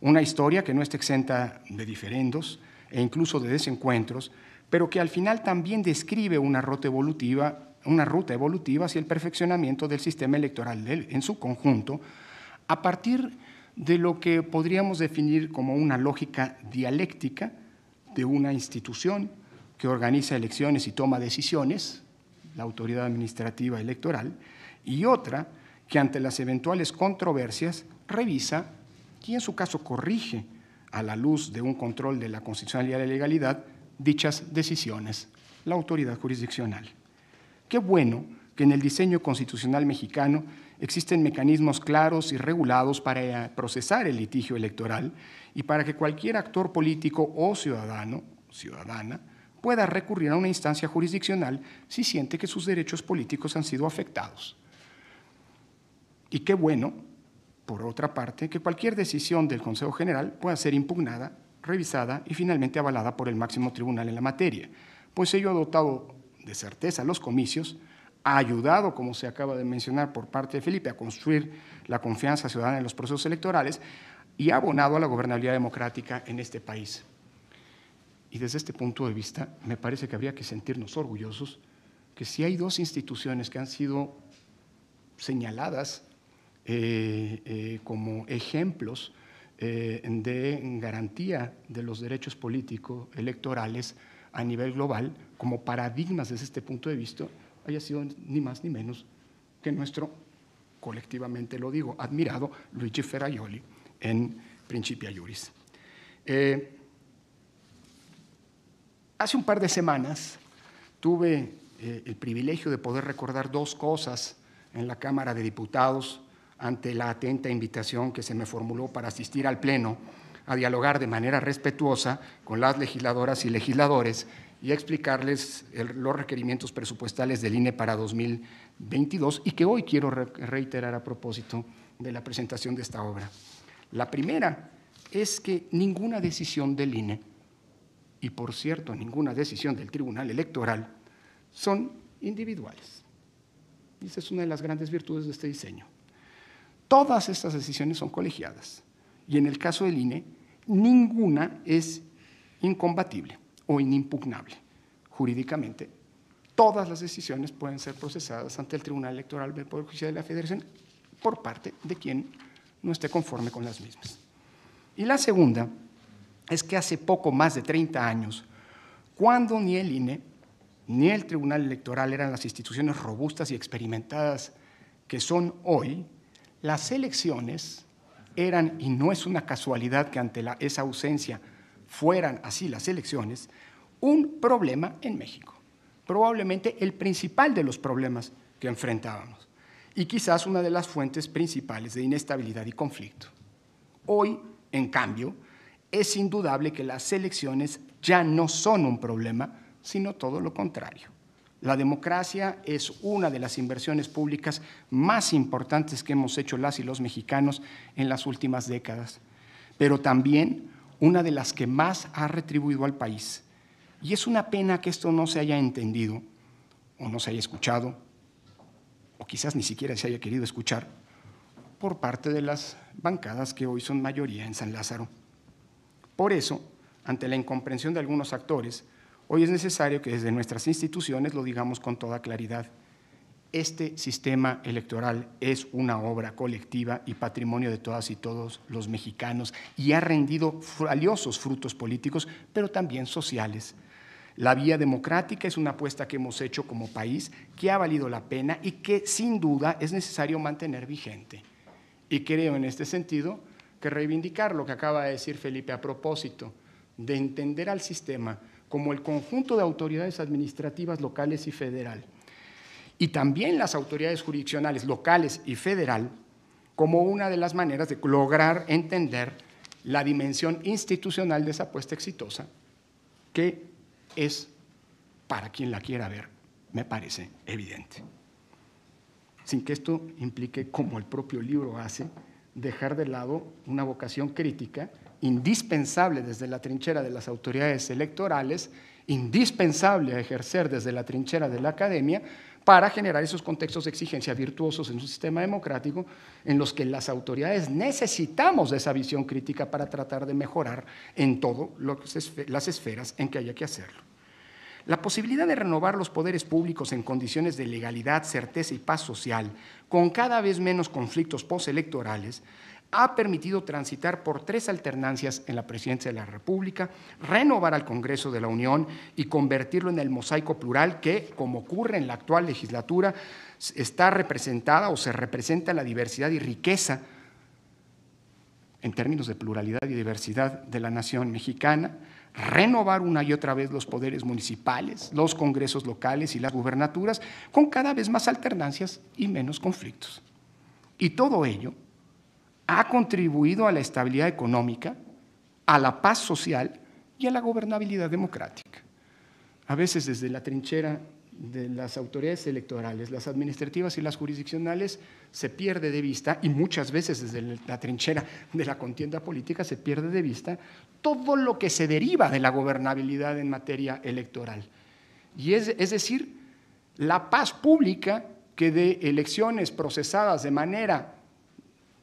Una historia que no está exenta de diferendos e incluso de desencuentros, pero que al final también describe una ruta evolutiva, una ruta evolutiva hacia el perfeccionamiento del sistema electoral en su conjunto, a partir de lo que podríamos definir como una lógica dialéctica de una institución que organiza elecciones y toma decisiones, la autoridad administrativa electoral, y otra que ante las eventuales controversias revisa y en su caso corrige a la luz de un control de la constitucionalidad y la legalidad dichas decisiones, la autoridad jurisdiccional. Qué bueno que en el diseño constitucional mexicano existen mecanismos claros y regulados para eh, procesar el litigio electoral y para que cualquier actor político o ciudadano, ciudadana, pueda recurrir a una instancia jurisdiccional si siente que sus derechos políticos han sido afectados. Y qué bueno, por otra parte, que cualquier decisión del Consejo General pueda ser impugnada, revisada y finalmente avalada por el máximo tribunal en la materia, pues ello ha dotado de certeza los comicios, ha ayudado, como se acaba de mencionar por parte de Felipe, a construir la confianza ciudadana en los procesos electorales y ha abonado a la gobernabilidad democrática en este país. Y desde este punto de vista, me parece que habría que sentirnos orgullosos que si hay dos instituciones que han sido señaladas eh, eh, como ejemplos eh, de garantía de los derechos políticos electorales a nivel global, como paradigmas desde este punto de vista, haya sido ni más ni menos que nuestro, colectivamente lo digo, admirado Luigi Ferraioli en Principia Juris. Hace un par de semanas tuve eh, el privilegio de poder recordar dos cosas en la Cámara de Diputados ante la atenta invitación que se me formuló para asistir al Pleno a dialogar de manera respetuosa con las legisladoras y legisladores y explicarles los requerimientos presupuestales del INE para 2022 y que hoy quiero reiterar a propósito de la presentación de esta obra. La primera es que ninguna decisión del INE y por cierto ninguna decisión del Tribunal Electoral son individuales. Y esa es una de las grandes virtudes de este diseño. Todas estas decisiones son colegiadas y en el caso del INE ninguna es incombatible o inimpugnable jurídicamente. Todas las decisiones pueden ser procesadas ante el Tribunal Electoral del Poder Judicial de la Federación por parte de quien no esté conforme con las mismas. Y la segunda es que hace poco más de 30 años, cuando ni el INE ni el Tribunal Electoral eran las instituciones robustas y experimentadas que son hoy, las elecciones eran, y no es una casualidad que ante esa ausencia fueran así las elecciones, un problema en México, probablemente el principal de los problemas que enfrentábamos y quizás una de las fuentes principales de inestabilidad y conflicto. Hoy, en cambio, es indudable que las elecciones ya no son un problema, sino todo lo contrario. La democracia es una de las inversiones públicas más importantes que hemos hecho las y los mexicanos en las últimas décadas, pero también una de las que más ha retribuido al país. Y es una pena que esto no se haya entendido, o no se haya escuchado, o quizás ni siquiera se haya querido escuchar, por parte de las bancadas que hoy son mayoría en San Lázaro. Por eso, ante la incomprensión de algunos actores, hoy es necesario que desde nuestras instituciones lo digamos con toda claridad. Este sistema electoral es una obra colectiva y patrimonio de todas y todos los mexicanos y ha rendido valiosos frutos políticos, pero también sociales. La vía democrática es una apuesta que hemos hecho como país, que ha valido la pena y que sin duda es necesario mantener vigente. Y creo en este sentido que reivindicar lo que acaba de decir Felipe a propósito de entender al sistema como el conjunto de autoridades administrativas locales y federal, y también las autoridades jurisdiccionales locales y federal, como una de las maneras de lograr entender la dimensión institucional de esa apuesta exitosa, que es, para quien la quiera ver, me parece evidente. Sin que esto implique, como el propio libro hace, dejar de lado una vocación crítica indispensable desde la trinchera de las autoridades electorales, indispensable a ejercer desde la trinchera de la academia, para generar esos contextos de exigencia virtuosos en un sistema democrático en los que las autoridades necesitamos de esa visión crítica para tratar de mejorar en todas las esferas en que haya que hacerlo. La posibilidad de renovar los poderes públicos en condiciones de legalidad, certeza y paz social, con cada vez menos conflictos postelectorales, ha permitido transitar por tres alternancias en la presidencia de la República, renovar al Congreso de la Unión y convertirlo en el mosaico plural que, como ocurre en la actual legislatura, está representada o se representa la diversidad y riqueza en términos de pluralidad y diversidad de la nación mexicana, renovar una y otra vez los poderes municipales, los congresos locales y las gubernaturas, con cada vez más alternancias y menos conflictos. Y todo ello ha contribuido a la estabilidad económica, a la paz social y a la gobernabilidad democrática. A veces desde la trinchera de las autoridades electorales, las administrativas y las jurisdiccionales, se pierde de vista, y muchas veces desde la trinchera de la contienda política se pierde de vista, todo lo que se deriva de la gobernabilidad en materia electoral. Y es, es decir, la paz pública que de elecciones procesadas de manera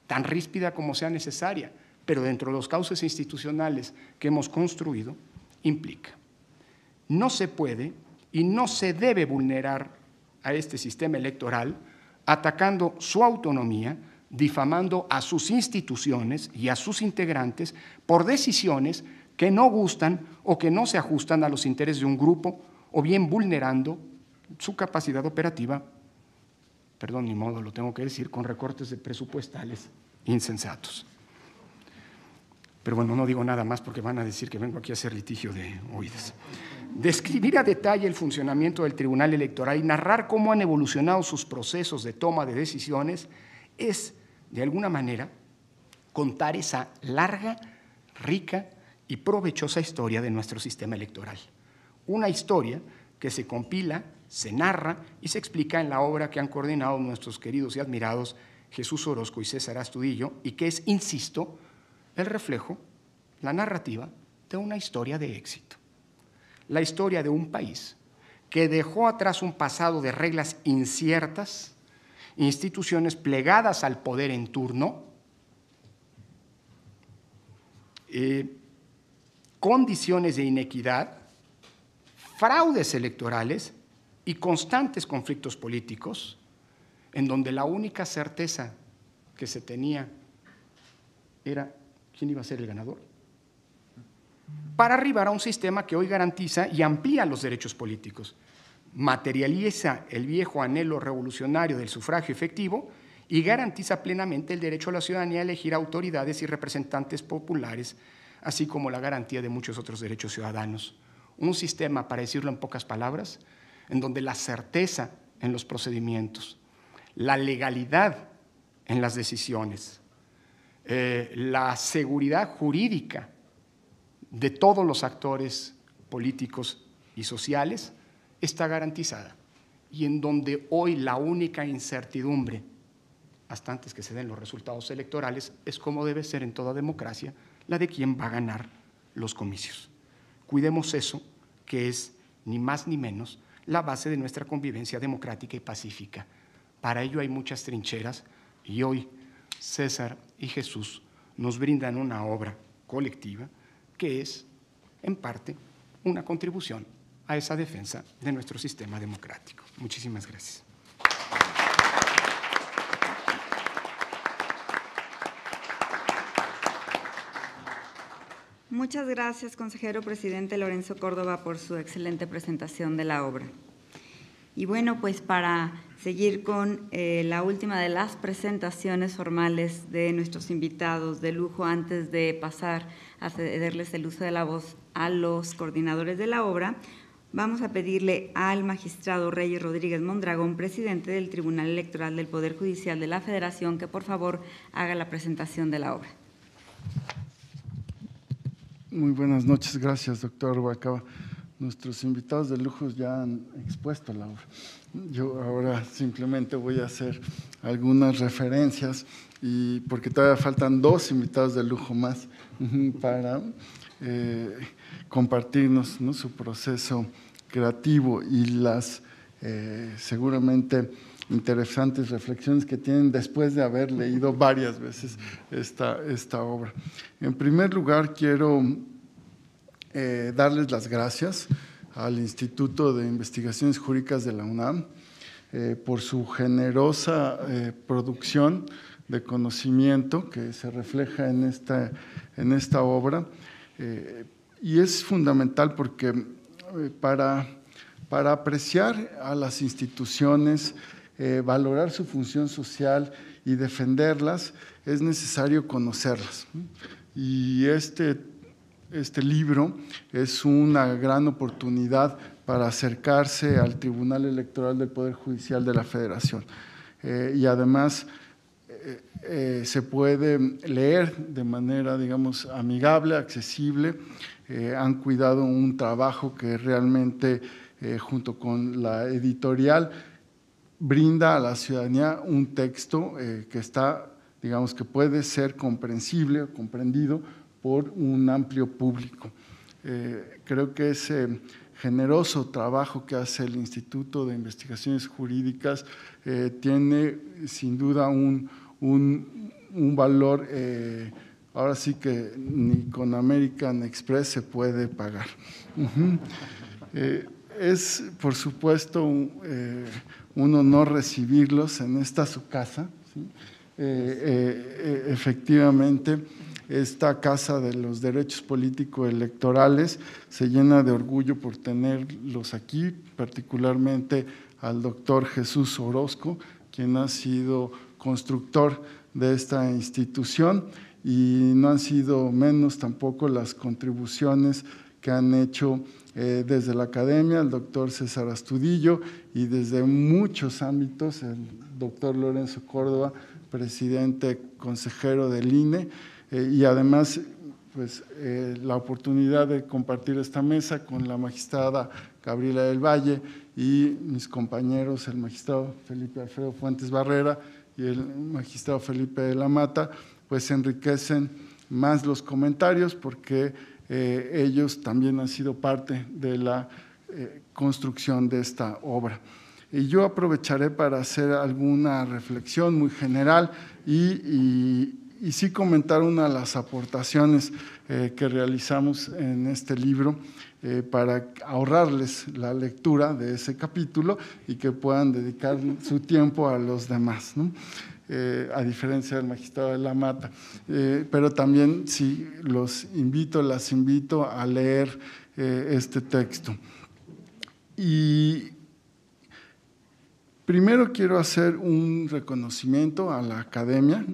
tan ríspida como sea necesaria, pero dentro de los cauces institucionales que hemos construido, implica. No se puede y no se debe vulnerar a este sistema electoral atacando su autonomía, difamando a sus instituciones y a sus integrantes por decisiones que no gustan o que no se ajustan a los intereses de un grupo o bien vulnerando su capacidad operativa, perdón, ni modo, lo tengo que decir, con recortes de presupuestales insensatos. Pero bueno, no digo nada más porque van a decir que vengo aquí a hacer litigio de oídas describir a detalle el funcionamiento del Tribunal Electoral y narrar cómo han evolucionado sus procesos de toma de decisiones es, de alguna manera, contar esa larga, rica y provechosa historia de nuestro sistema electoral. Una historia que se compila, se narra y se explica en la obra que han coordinado nuestros queridos y admirados Jesús Orozco y César Astudillo y que es, insisto, el reflejo, la narrativa de una historia de éxito la historia de un país que dejó atrás un pasado de reglas inciertas, instituciones plegadas al poder en turno, eh, condiciones de inequidad, fraudes electorales y constantes conflictos políticos, en donde la única certeza que se tenía era quién iba a ser el ganador para arribar a un sistema que hoy garantiza y amplía los derechos políticos, materializa el viejo anhelo revolucionario del sufragio efectivo y garantiza plenamente el derecho a la ciudadanía a elegir autoridades y representantes populares, así como la garantía de muchos otros derechos ciudadanos. Un sistema, para decirlo en pocas palabras, en donde la certeza en los procedimientos, la legalidad en las decisiones, eh, la seguridad jurídica de todos los actores políticos y sociales está garantizada y en donde hoy la única incertidumbre, hasta antes que se den los resultados electorales, es como debe ser en toda democracia, la de quién va a ganar los comicios. Cuidemos eso, que es ni más ni menos la base de nuestra convivencia democrática y pacífica. Para ello hay muchas trincheras y hoy César y Jesús nos brindan una obra colectiva que es, en parte, una contribución a esa defensa de nuestro sistema democrático. Muchísimas gracias. Muchas gracias, consejero presidente Lorenzo Córdoba, por su excelente presentación de la obra. Y bueno, pues para seguir con eh, la última de las presentaciones formales de nuestros invitados de lujo antes de pasar a cederles el uso de la voz a los coordinadores de la obra, vamos a pedirle al magistrado Reyes Rodríguez Mondragón, presidente del Tribunal Electoral del Poder Judicial de la Federación, que por favor haga la presentación de la obra. Muy buenas noches, gracias, doctor Nuestros invitados de lujo ya han expuesto la obra. Yo ahora simplemente voy a hacer algunas referencias y porque todavía faltan dos invitados de lujo más para eh, compartirnos su proceso creativo y las eh, seguramente interesantes reflexiones que tienen después de haber leído varias veces esta, obra. En primer lugar, quiero eh, darles las gracias al Instituto de Investigaciones Jurídicas de la UNAM por su generosa producción de conocimiento que se refleja en esta, en esta obra. Eh, y es fundamental porque eh, para, para apreciar a las instituciones, eh, valorar su función social y defenderlas, es necesario conocerlas. Y este, este libro es una gran oportunidad para acercarse al Tribunal Electoral del Poder Judicial de la Federación. y además, eh, se puede leer de manera, digamos, amigable, accesible. Eh, han cuidado un trabajo que realmente, eh, junto con la editorial, brinda a la ciudadanía un texto que está, digamos, que puede ser comprensible o comprendido por un amplio público. creo que ese generoso trabajo que hace el Instituto de Investigaciones Jurídicas tiene sin duda un, un, valor, eh, ahora sí que ni con American Express se puede pagar. Eh, es, por supuesto, eh, un, honor recibirlos en esta su casa. efectivamente, esta Casa de los Derechos político Electorales se llena de orgullo por tenerlos aquí, particularmente al doctor Jesús Orozco, quien ha sido constructor de esta institución y no han sido menos tampoco las contribuciones que han hecho eh, desde la academia, el doctor César Astudillo y desde muchos ámbitos, el doctor Lorenzo Córdoba, presidente consejero del INE, eh, y además pues, eh, la oportunidad de compartir esta mesa con la magistrada Gabriela del Valle y mis compañeros, el magistrado Felipe Alfredo Fuentes Barrera, y el magistrado Felipe de la Mata, pues enriquecen más los comentarios porque eh, ellos también han sido parte de la eh, construcción de esta obra. Y yo aprovecharé para hacer alguna reflexión muy general y, sí comentar una de las aportaciones eh, que realizamos en este libro. Eh, para ahorrarles la lectura de ese capítulo y que puedan dedicar su tiempo a los demás, eh, a diferencia del magistrado de la mata. Eh, pero también sí los invito, las invito a leer este texto. Y primero quiero hacer un reconocimiento a la academia,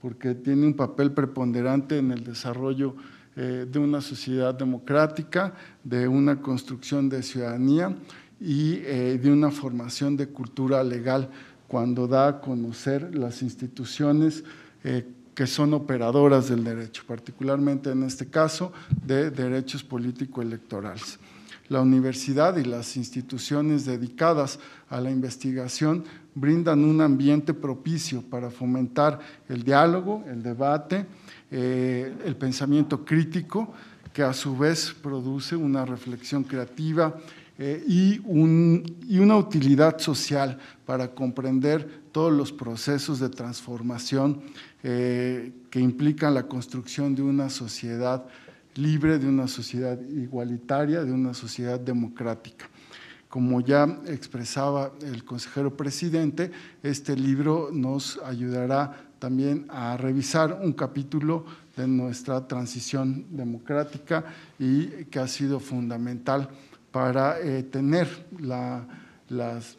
porque tiene un papel preponderante en el desarrollo eh, de una sociedad democrática, de una construcción de ciudadanía y eh, de una formación de cultura legal cuando da a conocer las instituciones eh, que son operadoras del derecho, particularmente en este caso de derechos político-electorales. La universidad y las instituciones dedicadas a la investigación brindan un ambiente propicio para fomentar el diálogo, el debate, eh, el pensamiento crítico, que a su vez produce una reflexión creativa eh, y, un, una utilidad social para comprender todos los procesos de transformación eh, que implican la construcción de una sociedad libre, de una sociedad igualitaria, de una sociedad democrática. Como ya expresaba el consejero presidente, este libro nos ayudará también a revisar un capítulo de nuestra transición democrática y que ha sido fundamental para eh, tener las,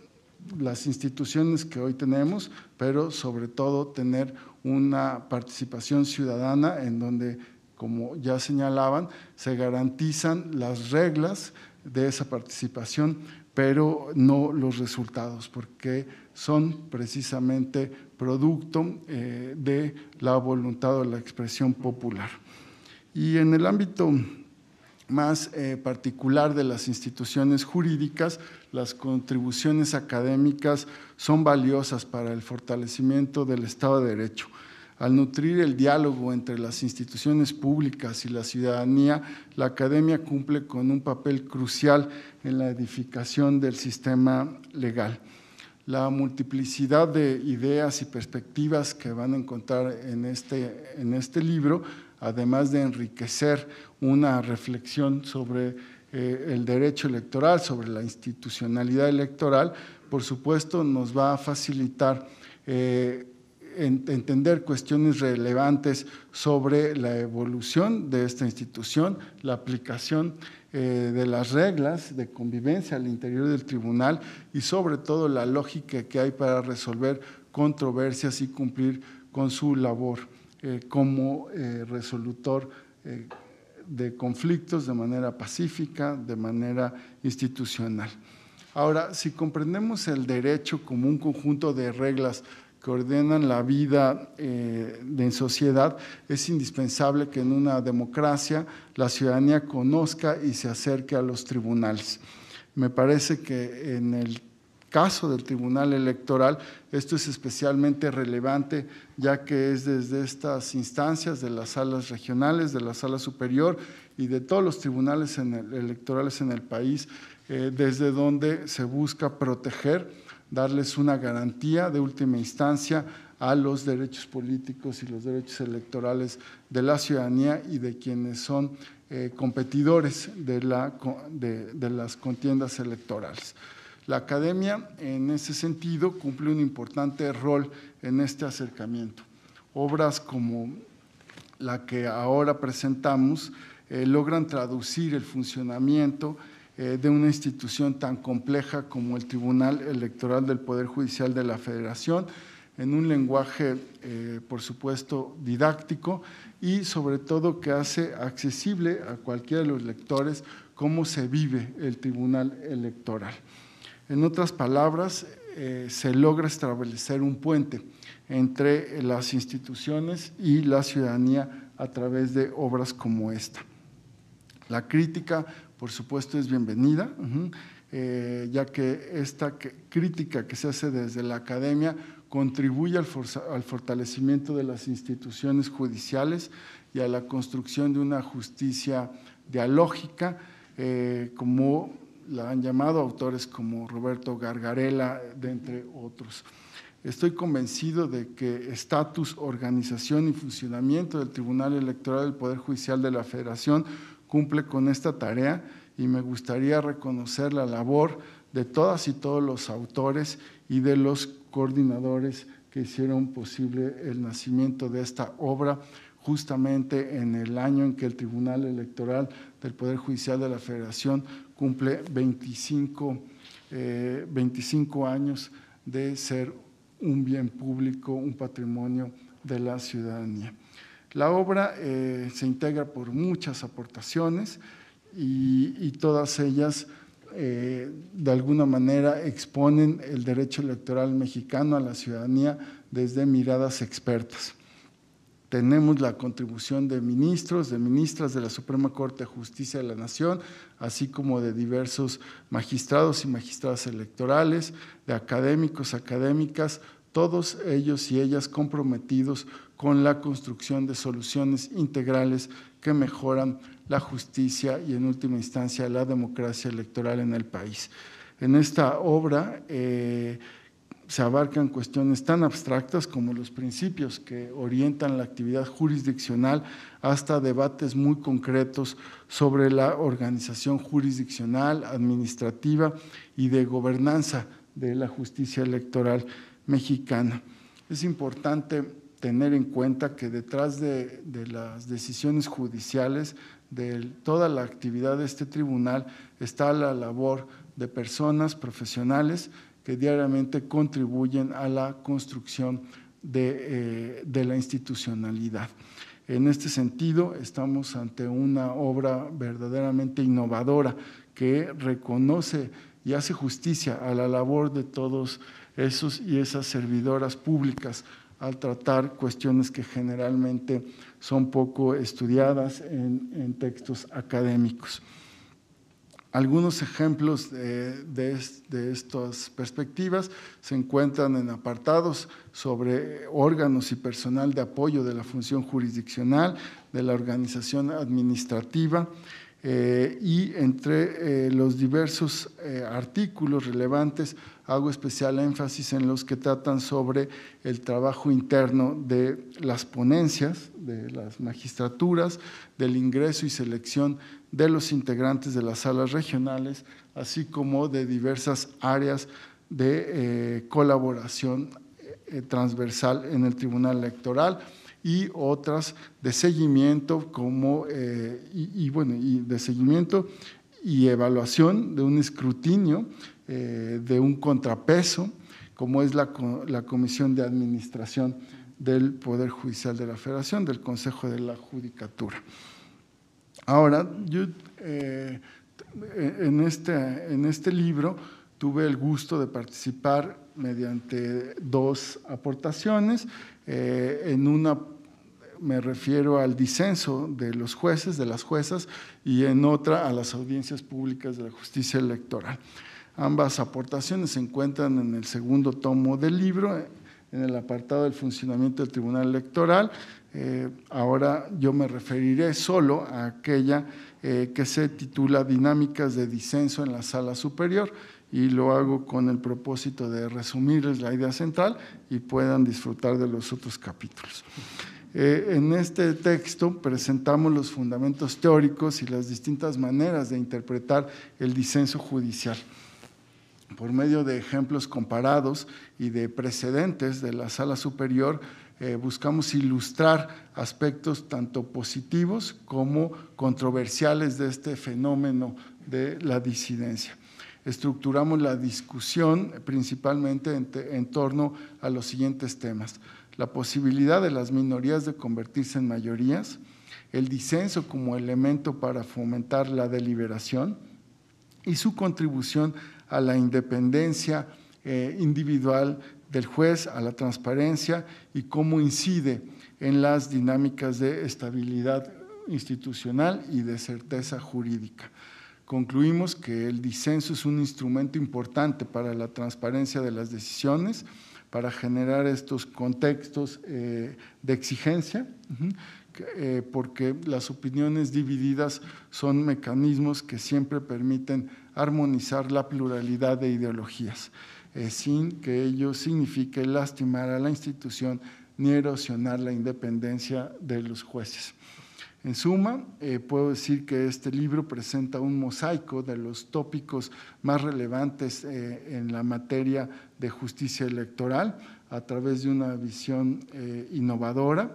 las instituciones que hoy tenemos, pero sobre todo tener una participación ciudadana en donde, como ya señalaban, se garantizan las reglas de esa participación, pero no los resultados, porque son precisamente producto eh, de la voluntad o la expresión popular. Y en el ámbito más eh, particular de las instituciones jurídicas, las contribuciones académicas son valiosas para el fortalecimiento del Estado de Derecho. Al nutrir el diálogo entre las instituciones públicas y la ciudadanía, la academia cumple con un papel crucial en la edificación del sistema legal la multiplicidad de ideas y perspectivas que van a encontrar en este, en este libro, además de enriquecer una reflexión sobre eh, el derecho electoral, sobre la institucionalidad electoral, por supuesto nos va a facilitar eh, entender cuestiones relevantes sobre la evolución de esta institución, la aplicación eh, de las reglas de convivencia al interior del tribunal y sobre todo la lógica que hay para resolver controversias y cumplir con su labor eh, como eh, resolutor de conflictos de manera pacífica, de manera institucional. Ahora, si comprendemos el derecho como un conjunto de reglas que ordenan la vida eh, en sociedad, es indispensable que en una democracia la ciudadanía conozca y se acerque a los tribunales. Me parece que en el caso del Tribunal Electoral, esto es especialmente relevante ya que es desde estas instancias de las salas regionales, de la sala superior y de todos los tribunales electorales en el país, eh, desde donde se busca proteger darles una garantía de última instancia a los derechos políticos y los derechos electorales de la ciudadanía y de quienes son eh, competidores de, las contiendas electorales. La academia, en ese sentido, cumple un importante rol en este acercamiento. Obras como la que ahora presentamos eh, logran traducir el funcionamiento eh, de una institución tan compleja como el Tribunal Electoral del Poder Judicial de la Federación, en un lenguaje, eh, por supuesto, didáctico y sobre todo que hace accesible a cualquiera de los lectores cómo se vive el Tribunal Electoral. En otras palabras, eh, se logra establecer un puente entre las instituciones y la ciudadanía a través de obras como esta. La crítica por supuesto, es bienvenida, eh, ya que esta crítica que se hace desde la academia contribuye al, fortalecimiento de las instituciones judiciales y a la construcción de una justicia dialógica, eh, como la han llamado autores como Roberto Gargarela, de entre otros. Estoy convencido de que estatus, organización y funcionamiento del Tribunal Electoral del Poder Judicial de la Federación cumple con esta tarea y me gustaría reconocer la labor de todas y todos los autores y de los coordinadores que hicieron posible el nacimiento de esta obra justamente en el año en que el Tribunal Electoral del Poder Judicial de la Federación cumple 25, eh, años de ser un bien público, un patrimonio de la ciudadanía. La obra eh, se integra por muchas aportaciones y, todas ellas eh, de alguna manera exponen el derecho electoral mexicano a la ciudadanía desde miradas expertas. Tenemos la contribución de ministros, de ministras de la Suprema Corte de Justicia de la Nación, así como de diversos magistrados y magistradas electorales, de académicos, académicas, todos ellos y ellas comprometidos con la construcción de soluciones integrales que mejoran la justicia y en última instancia la democracia electoral en el país. En esta obra eh, se abarcan cuestiones tan abstractas como los principios que orientan la actividad jurisdiccional hasta debates muy concretos sobre la organización jurisdiccional, administrativa y de gobernanza de la justicia electoral mexicana. Es importante tener en cuenta que detrás de, las decisiones judiciales, de toda la actividad de este tribunal, está la labor de personas profesionales que diariamente contribuyen a la construcción de, eh, de, la institucionalidad. En este sentido, estamos ante una obra verdaderamente innovadora que reconoce y hace justicia a la labor de todos esos y esas servidoras públicas al tratar cuestiones que generalmente son poco estudiadas en, textos académicos. Algunos ejemplos de, estas perspectivas se encuentran en apartados sobre órganos y personal de apoyo de la función jurisdiccional, de la organización administrativa eh, y entre eh, los diversos eh, artículos relevantes hago especial énfasis en los que tratan sobre el trabajo interno de las ponencias, de las magistraturas, del ingreso y selección de los integrantes de las salas regionales, así como de diversas áreas de eh, colaboración eh, transversal en el Tribunal Electoral y otras de seguimiento como eh, y, bueno y de seguimiento y evaluación de un escrutinio eh, de un contrapeso, como es la, Comisión de Administración del Poder Judicial de la Federación, del Consejo de la Judicatura. Ahora, yo eh, este, en, este, libro tuve el gusto de participar mediante dos aportaciones. Eh, en una me refiero al disenso de los jueces, de las juezas, y en otra a las audiencias públicas de la justicia electoral. Ambas aportaciones se encuentran en el segundo tomo del libro, en el apartado del funcionamiento del Tribunal Electoral. Eh, ahora yo me referiré solo a aquella eh, que se titula Dinámicas de disenso en la sala superior y lo hago con el propósito de resumirles la idea central y puedan disfrutar de los otros capítulos. Eh, en este texto presentamos los fundamentos teóricos y las distintas maneras de interpretar el disenso judicial por medio de ejemplos comparados y de precedentes de la sala superior, eh, buscamos ilustrar aspectos tanto positivos como controversiales de este fenómeno de la disidencia. Estructuramos la discusión principalmente en, en torno a los siguientes temas. La posibilidad de las minorías de convertirse en mayorías, el disenso como elemento para fomentar la deliberación y su contribución a la independencia eh, individual del juez, a la transparencia y cómo incide en las dinámicas de estabilidad institucional y de certeza jurídica. Concluimos que el disenso es un instrumento importante para la transparencia de las decisiones, para generar estos contextos eh, de exigencia, eh, porque las opiniones divididas son mecanismos que siempre permiten armonizar la pluralidad de ideologías, eh, sin que ello signifique lastimar a la institución ni erosionar la independencia de los jueces. En suma, eh, puedo decir que este libro presenta un mosaico de los tópicos más relevantes eh, en la materia de justicia electoral a través de una visión innovadora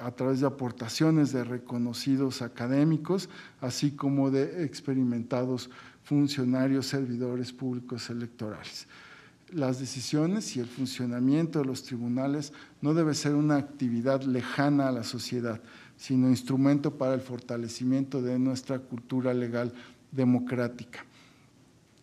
a, través de aportaciones de reconocidos académicos, así como de experimentados funcionarios, servidores públicos electorales. Las decisiones y el funcionamiento de los tribunales no debe ser una actividad lejana a la sociedad, sino instrumento para el fortalecimiento de nuestra cultura legal democrática.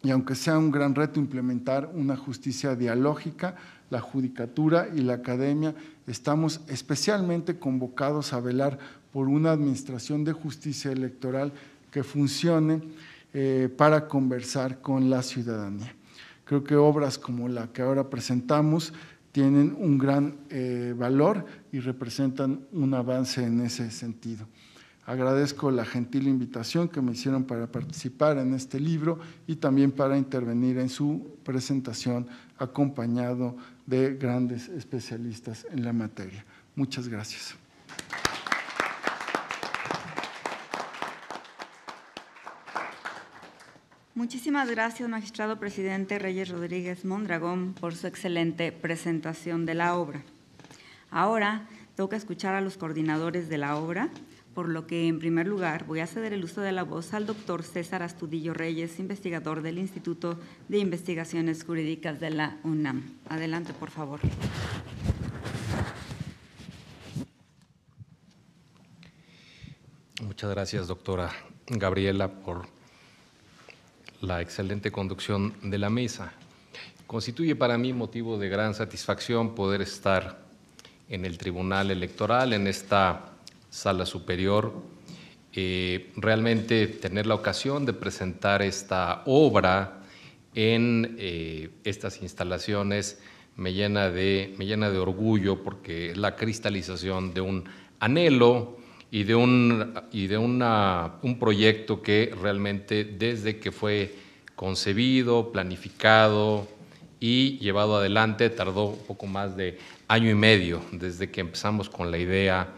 Y aunque sea un gran reto implementar una justicia dialógica, la Judicatura y la Academia, estamos especialmente convocados a velar por una administración de justicia electoral que funcione eh, para conversar con la ciudadanía. Creo que obras como la que ahora presentamos tienen un gran eh, valor y representan un avance en ese sentido. Agradezco la gentil invitación que me hicieron para participar en este libro y también para intervenir en su presentación acompañado de grandes especialistas en la materia. Muchas gracias. Muchísimas gracias, magistrado presidente Reyes Rodríguez Mondragón, por su excelente presentación de la obra. Ahora toca escuchar a los coordinadores de la obra por lo que en primer lugar voy a ceder el uso de la voz al doctor César Astudillo Reyes, investigador del Instituto de Investigaciones Jurídicas de la UNAM. Adelante, por favor. Muchas gracias, doctora Gabriela, por la excelente conducción de la mesa. Constituye para mí motivo de gran satisfacción poder estar en el Tribunal Electoral, en esta Sala Superior, eh, realmente tener la ocasión de presentar esta obra en eh, estas instalaciones me llena, de, me llena de orgullo porque es la cristalización de un anhelo y de, un, y de un proyecto que realmente desde que fue concebido, planificado y llevado adelante tardó un poco más de año y medio desde que empezamos con la idea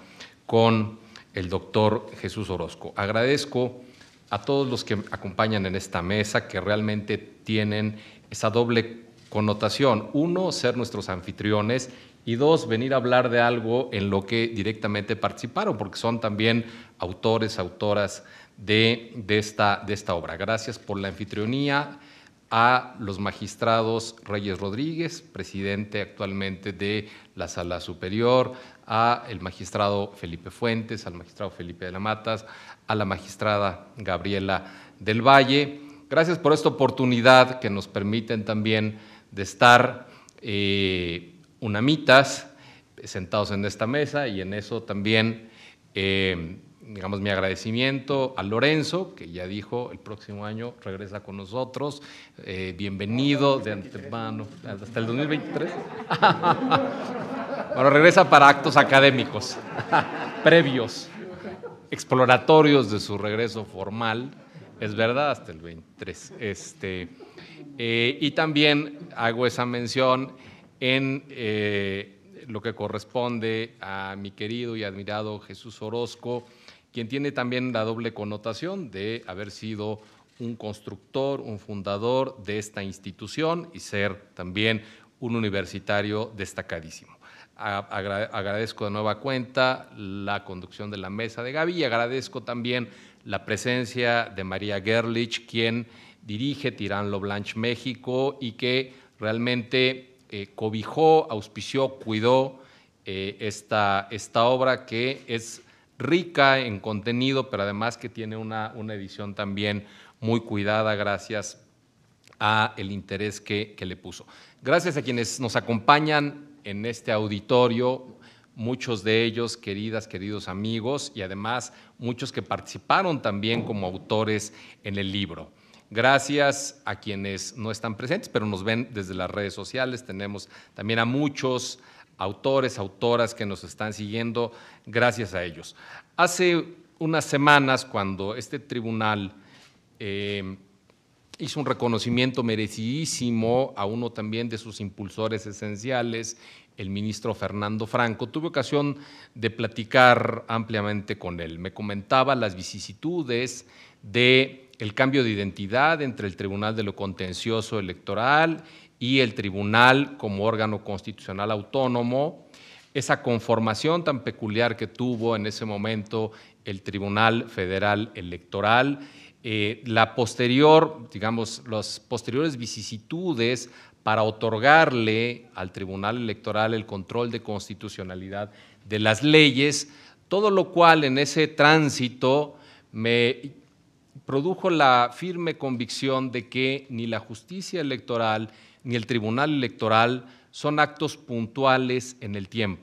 con el doctor Jesús Orozco. Agradezco a todos los que acompañan en esta mesa que realmente tienen esa doble connotación. Uno, ser nuestros anfitriones y dos, venir a hablar de algo en lo que directamente participaron, porque son también autores, autoras de, esta, de esta obra. Gracias por la anfitrionía a los magistrados Reyes Rodríguez, presidente actualmente de la Sala Superior, el magistrado Felipe Fuentes, al magistrado Felipe de la Matas, a la magistrada Gabriela del Valle. Gracias por esta oportunidad que nos permiten también de estar eh, unamitas sentados en esta mesa y en eso también eh, digamos, mi agradecimiento a Lorenzo, que ya dijo, el próximo año regresa con nosotros. Eh, bienvenido de antemano, hasta el 2023. [LAUGHS] bueno, regresa para actos académicos, [LAUGHS] previos, exploratorios de su regreso formal. Es verdad, hasta el 23. Este, eh, y también hago esa mención en eh, lo que corresponde a mi querido y admirado Jesús Orozco, quien tiene también la doble connotación de haber sido un constructor, un fundador de esta institución y ser también un universitario destacadísimo. Agradezco de nueva cuenta la conducción de la mesa de Gaby y agradezco también la presencia de María Gerlich, quien dirige Tirán Lo Blanche México y que realmente eh, cobijó, auspició, cuidó eh, esta, esta obra que es rica en contenido, pero además que tiene una, edición también muy cuidada gracias a el interés que, que le puso. Gracias a quienes nos acompañan en este auditorio, muchos de ellos queridas, queridos amigos, y además muchos que participaron también como autores en el libro. Gracias a quienes no están presentes, pero nos ven desde las redes sociales. Tenemos también a muchos autores, autoras que nos están siguiendo, gracias a ellos. Hace unas semanas, cuando este tribunal eh, hizo un reconocimiento merecidísimo a uno también de sus impulsores esenciales, el ministro Fernando Franco, tuve ocasión de platicar ampliamente con él. Me comentaba las vicisitudes de el cambio de identidad entre el Tribunal de lo Contencioso Electoral y y el tribunal como órgano constitucional autónomo, esa conformación tan peculiar que tuvo en ese momento el Tribunal Federal Electoral, eh, la posterior, digamos, las posteriores vicisitudes para otorgarle al Tribunal Electoral el control de constitucionalidad de las leyes, todo lo cual en ese tránsito me produjo la firme convicción de que ni la justicia electoral ni el Tribunal Electoral son actos puntuales en el tiempo,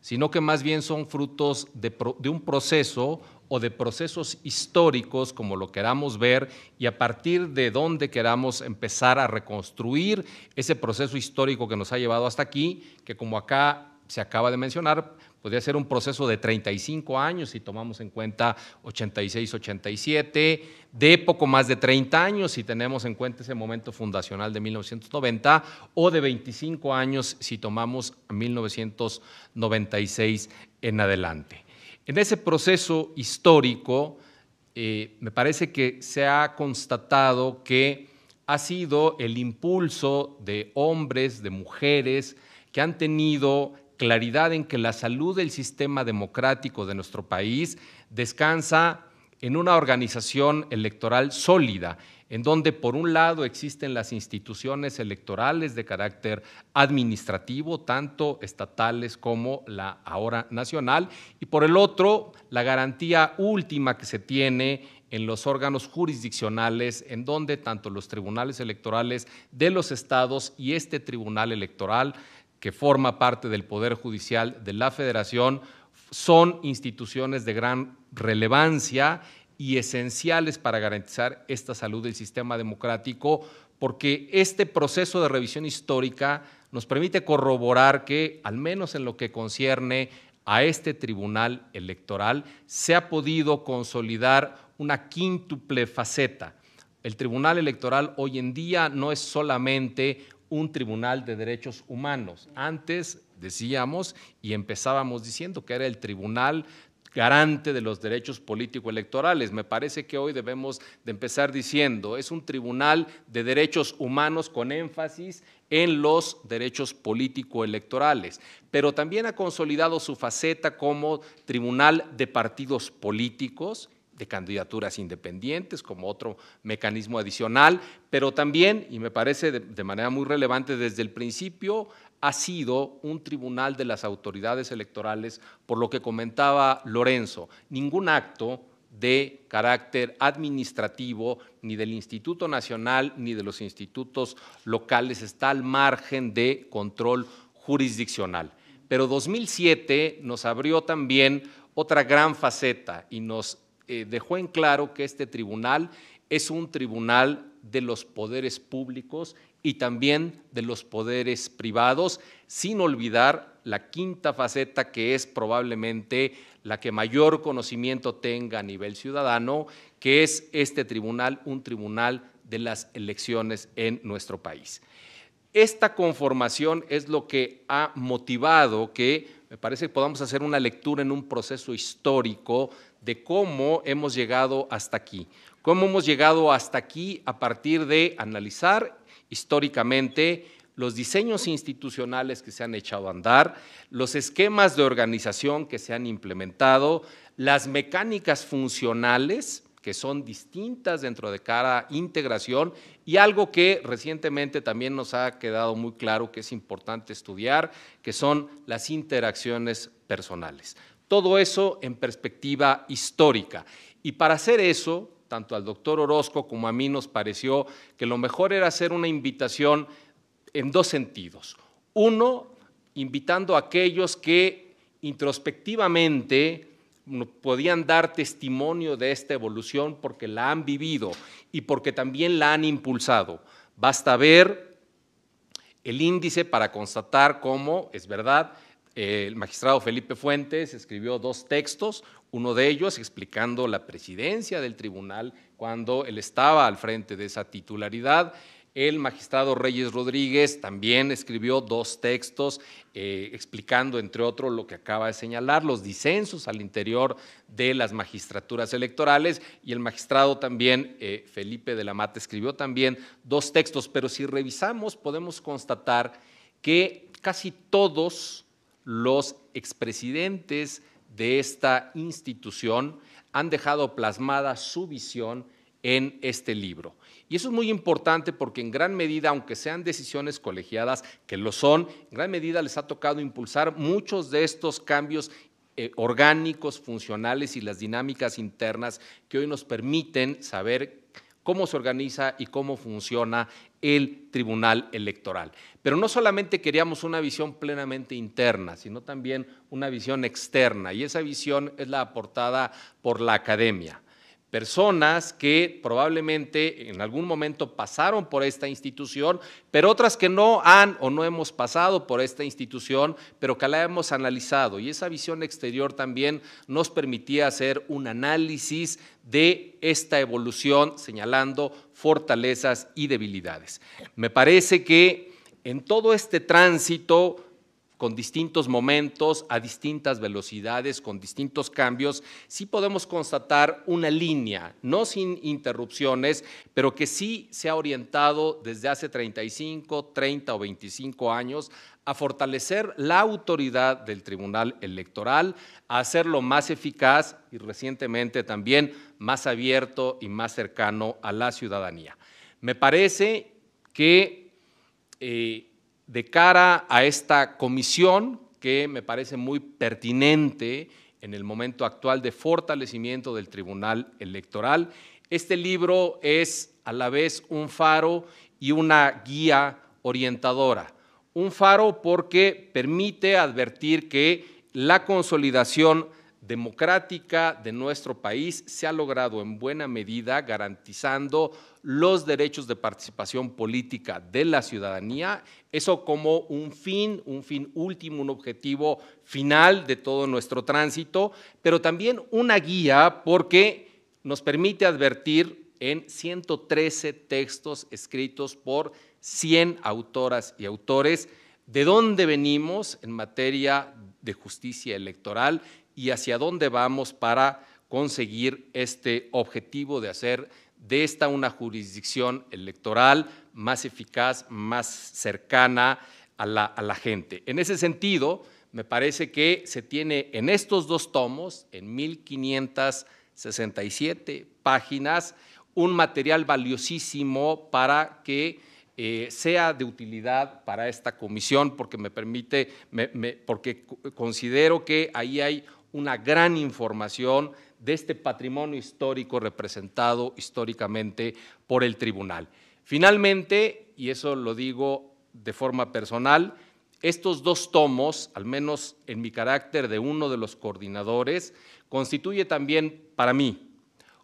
sino que más bien son frutos de, un proceso o de procesos históricos, como lo queramos ver, y a partir de donde queramos empezar a reconstruir ese proceso histórico que nos ha llevado hasta aquí, que como acá se acaba de mencionar, podría ser un proceso de 35 años si tomamos en cuenta 86, 87, de poco más de 30 años si tenemos en cuenta ese momento fundacional de 1990 o de 25 años si tomamos 1996 en adelante. En ese proceso histórico, eh, me parece que se ha constatado que ha sido el impulso de hombres, de mujeres, que han tenido claridad en que la salud del sistema democrático de nuestro país descansa en una organización electoral sólida, en donde por un lado existen las instituciones electorales de carácter administrativo, tanto estatales como la ahora nacional, y por el otro la garantía última que se tiene en los órganos jurisdiccionales, en donde tanto los tribunales electorales de los estados y este tribunal electoral que forma parte del Poder Judicial de la Federación, son instituciones de gran relevancia y esenciales para garantizar esta salud del sistema democrático, porque este proceso de revisión histórica nos permite corroborar que, al menos en lo que concierne a este tribunal electoral, se ha podido consolidar una quíntuple faceta. El tribunal electoral hoy en día no es solamente un tribunal de derechos humanos. Antes decíamos y empezábamos diciendo que era el tribunal garante de los derechos político-electorales. Me parece que hoy debemos de empezar diciendo, es un tribunal de derechos humanos con énfasis en los derechos político-electorales, pero también ha consolidado su faceta como tribunal de partidos políticos de candidaturas independientes como otro mecanismo adicional, pero también, y me parece de, manera muy relevante desde el principio, ha sido un tribunal de las autoridades electorales, por lo que comentaba Lorenzo. Ningún acto de carácter administrativo, ni del Instituto Nacional, ni de los institutos locales, está al margen de control jurisdiccional. Pero 2007 nos abrió también otra gran faceta y nos eh, dejó en claro que este tribunal es un tribunal de los poderes públicos y también de los poderes privados, sin olvidar la quinta faceta que es probablemente la que mayor conocimiento tenga a nivel ciudadano, que es este tribunal, un tribunal de las elecciones en nuestro país. Esta conformación es lo que ha motivado que, me parece que podamos hacer una lectura en un proceso histórico de cómo hemos llegado hasta aquí. Cómo hemos llegado hasta aquí a partir de analizar históricamente los diseños institucionales que se han echado a andar, los esquemas de organización que se han implementado, las mecánicas funcionales que son distintas dentro de cada integración y algo que recientemente también nos ha quedado muy claro que es importante estudiar, que son las interacciones personales. Todo eso en perspectiva histórica. Y para hacer eso, tanto al doctor Orozco como a mí nos pareció que lo mejor era hacer una invitación en dos sentidos. Uno, invitando a aquellos que introspectivamente podían dar testimonio de esta evolución porque la han vivido y porque también la han impulsado. Basta ver el índice para constatar cómo, es verdad, el magistrado Felipe Fuentes escribió dos textos, uno de ellos explicando la presidencia del tribunal cuando él estaba al frente de esa titularidad. El magistrado Reyes Rodríguez también escribió dos textos eh, explicando, entre otros, lo que acaba de señalar, los disensos al interior de las magistraturas electorales. Y el magistrado también, eh, Felipe de la Mata, escribió también dos textos. Pero si revisamos, podemos constatar que casi todos los expresidentes de esta institución han dejado plasmada su visión en este libro. Y eso es muy importante porque en gran medida, aunque sean decisiones colegiadas, que lo son, en gran medida les ha tocado impulsar muchos de estos cambios eh, orgánicos, funcionales y las dinámicas internas que hoy nos permiten saber cómo se organiza y cómo funciona el Tribunal Electoral. Pero no solamente queríamos una visión plenamente interna, sino también una visión externa, y esa visión es la aportada por la academia personas que probablemente en algún momento pasaron por esta institución, pero otras que no han o no hemos pasado por esta institución, pero que la hemos analizado. Y esa visión exterior también nos permitía hacer un análisis de esta evolución, señalando fortalezas y debilidades. Me parece que en todo este tránsito con distintos momentos, a distintas velocidades, con distintos cambios, sí podemos constatar una línea, no sin interrupciones, pero que sí se ha orientado desde hace 35, 30 o 25 años a fortalecer la autoridad del Tribunal Electoral, a hacerlo más eficaz y recientemente también más abierto y más cercano a la ciudadanía. Me parece que... Eh, de cara a esta comisión que me parece muy pertinente en el momento actual de fortalecimiento del Tribunal Electoral. Este libro es a la vez un faro y una guía orientadora. Un faro porque permite advertir que la consolidación democrática de nuestro país se ha logrado en buena medida garantizando los derechos de participación política de la ciudadanía, eso como un fin, un fin último, un objetivo final de todo nuestro tránsito, pero también una guía porque nos permite advertir en 113 textos escritos por 100 autoras y autores de dónde venimos en materia de justicia electoral y hacia dónde vamos para conseguir este objetivo de hacer de esta una jurisdicción electoral más eficaz, más cercana a la, gente. En ese sentido, me parece que se tiene en estos dos tomos, en 1567 páginas, un material valiosísimo para que eh, sea de utilidad para esta comisión, porque me permite, porque considero que ahí hay una gran información de este patrimonio histórico representado históricamente por el tribunal. Finalmente, y eso lo digo de forma personal, estos dos tomos, al menos en mi carácter de uno de los coordinadores, constituye también para mí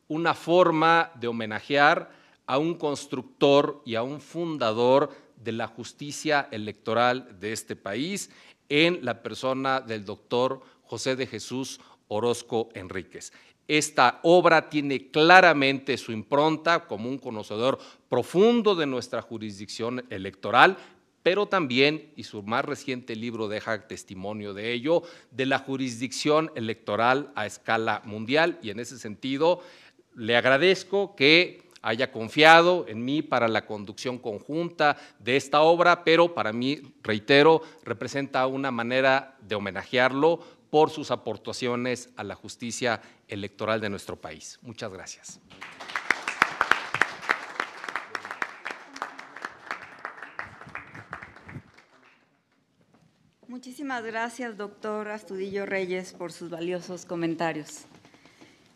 una forma de homenajear a un constructor y a un fundador de la justicia electoral de este país en la persona del doctor José de Jesús Orozco Enríquez. Esta obra tiene claramente su impronta como un conocedor profundo de nuestra jurisdicción electoral, pero también, y su más reciente libro deja testimonio de ello, de la jurisdicción electoral a escala mundial. Y en ese sentido, le agradezco que haya confiado en mí para la conducción conjunta de esta obra, pero para mí, reitero, representa una manera de homenajearlo por sus aportaciones a la justicia electoral de nuestro país. Muchas gracias. Muchísimas gracias, doctor Astudillo Reyes, por sus valiosos comentarios.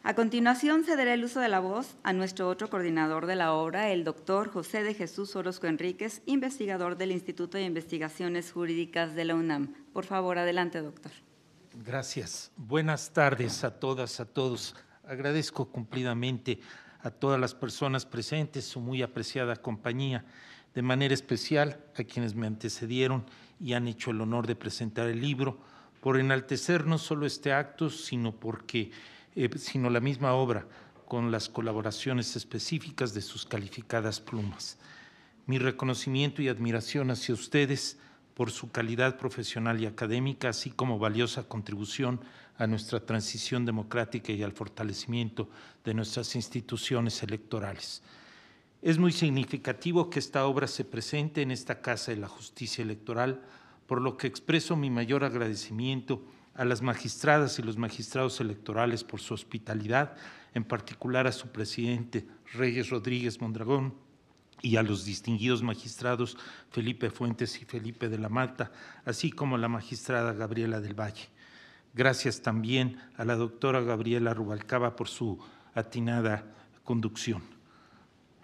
A continuación, cederé el uso de la voz a nuestro otro coordinador de la obra, el doctor José de Jesús Orozco Enríquez, investigador del Instituto de Investigaciones Jurídicas de la UNAM. Por favor, adelante, doctor. Gracias. Buenas tardes a todas, a todos. Agradezco cumplidamente a todas las personas presentes, su muy apreciada compañía, de manera especial a quienes me antecedieron y han hecho el honor de presentar el libro, por enaltecer no solo este acto, sino porque eh, sino la misma obra con las colaboraciones específicas de sus calificadas plumas. Mi reconocimiento y admiración hacia ustedes por su calidad profesional y académica, así como valiosa contribución a nuestra transición democrática y al fortalecimiento de nuestras instituciones electorales. Es muy significativo que esta obra se presente en esta Casa de la Justicia Electoral, por lo que expreso mi mayor agradecimiento a las magistradas y los magistrados electorales por su hospitalidad, en particular a su presidente Reyes Rodríguez Mondragón, y a los distinguidos magistrados Felipe Fuentes y Felipe de la Mata, así como la magistrada Gabriela del Valle. Gracias también a la doctora Gabriela Rubalcaba por su atinada conducción.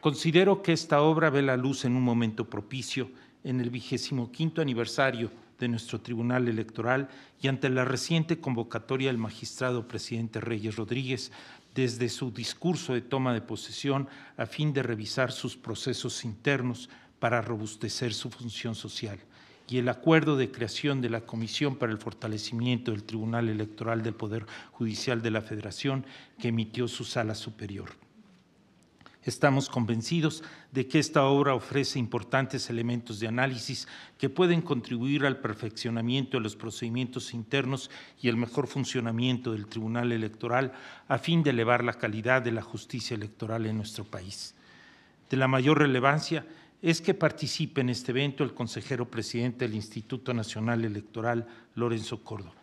Considero que esta obra ve la luz en un momento propicio, en el vigésimo quinto aniversario de nuestro Tribunal Electoral y ante la reciente convocatoria del magistrado presidente Reyes Rodríguez desde su discurso de toma de posesión a fin de revisar sus procesos internos para robustecer su función social y el acuerdo de creación de la Comisión para el Fortalecimiento del Tribunal Electoral del Poder Judicial de la Federación que emitió su sala superior. Estamos convencidos de que esta obra ofrece importantes elementos de análisis que pueden contribuir al perfeccionamiento de los procedimientos internos y el mejor funcionamiento del Tribunal Electoral a fin de elevar la calidad de la justicia electoral en nuestro país. De la mayor relevancia es que participe en este evento el consejero presidente del Instituto Nacional Electoral, Lorenzo Córdoba.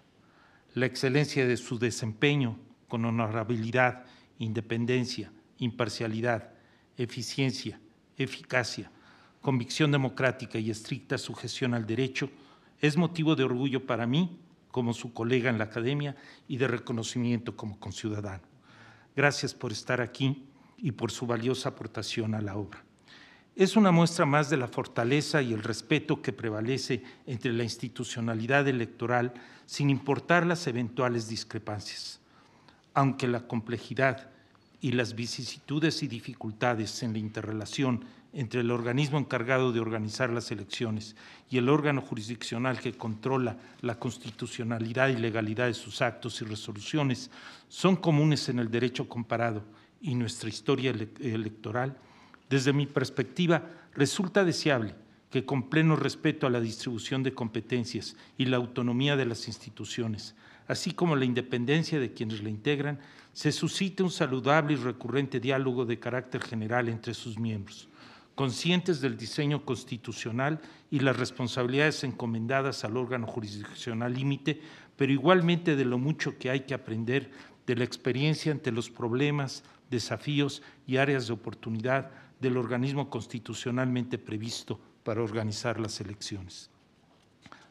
La excelencia de su desempeño con honorabilidad, independencia, imparcialidad eficiencia, eficacia, convicción democrática y estricta sujeción al derecho es motivo de orgullo para mí como su colega en la academia y de reconocimiento como conciudadano. Gracias por estar aquí y por su valiosa aportación a la obra. Es una muestra más de la fortaleza y el respeto que prevalece entre la institucionalidad electoral sin importar las eventuales discrepancias. Aunque la complejidad y las vicisitudes y dificultades en la interrelación entre el organismo encargado de organizar las elecciones y el órgano jurisdiccional que controla la constitucionalidad y legalidad de sus actos y resoluciones son comunes en el derecho comparado y nuestra historia electoral, desde mi perspectiva resulta deseable que con pleno respeto a la distribución de competencias y la autonomía de las instituciones, así como la independencia de quienes la integran, se suscite un saludable y recurrente diálogo de carácter general entre sus miembros, conscientes del diseño constitucional y las responsabilidades encomendadas al órgano jurisdiccional límite, pero igualmente de lo mucho que hay que aprender de la experiencia ante los problemas, desafíos y áreas de oportunidad del organismo constitucionalmente previsto para organizar las elecciones.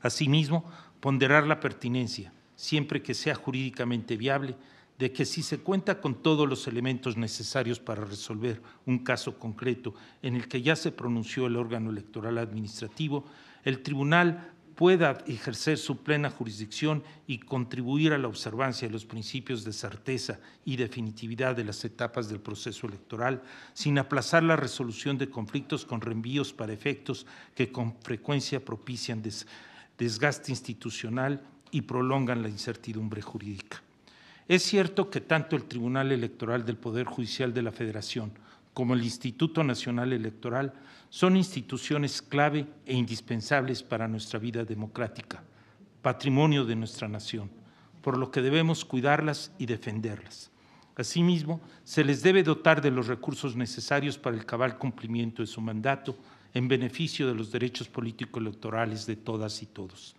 Asimismo, ponderar la pertinencia, siempre que sea jurídicamente viable, de que si se cuenta con todos los elementos necesarios para resolver un caso concreto en el que ya se pronunció el órgano electoral administrativo, el tribunal pueda ejercer su plena jurisdicción y contribuir a la observancia de los principios de certeza y definitividad de las etapas del proceso electoral, sin aplazar la resolución de conflictos con reenvíos para efectos que con frecuencia propician desgaste institucional y prolongan la incertidumbre jurídica. Es cierto que tanto el Tribunal Electoral del Poder Judicial de la Federación como el Instituto Nacional Electoral son instituciones clave e indispensables para nuestra vida democrática, patrimonio de nuestra nación, por lo que debemos cuidarlas y defenderlas. Asimismo, se les debe dotar de los recursos necesarios para el cabal cumplimiento de su mandato en beneficio de los derechos políticos electorales de todas y todos.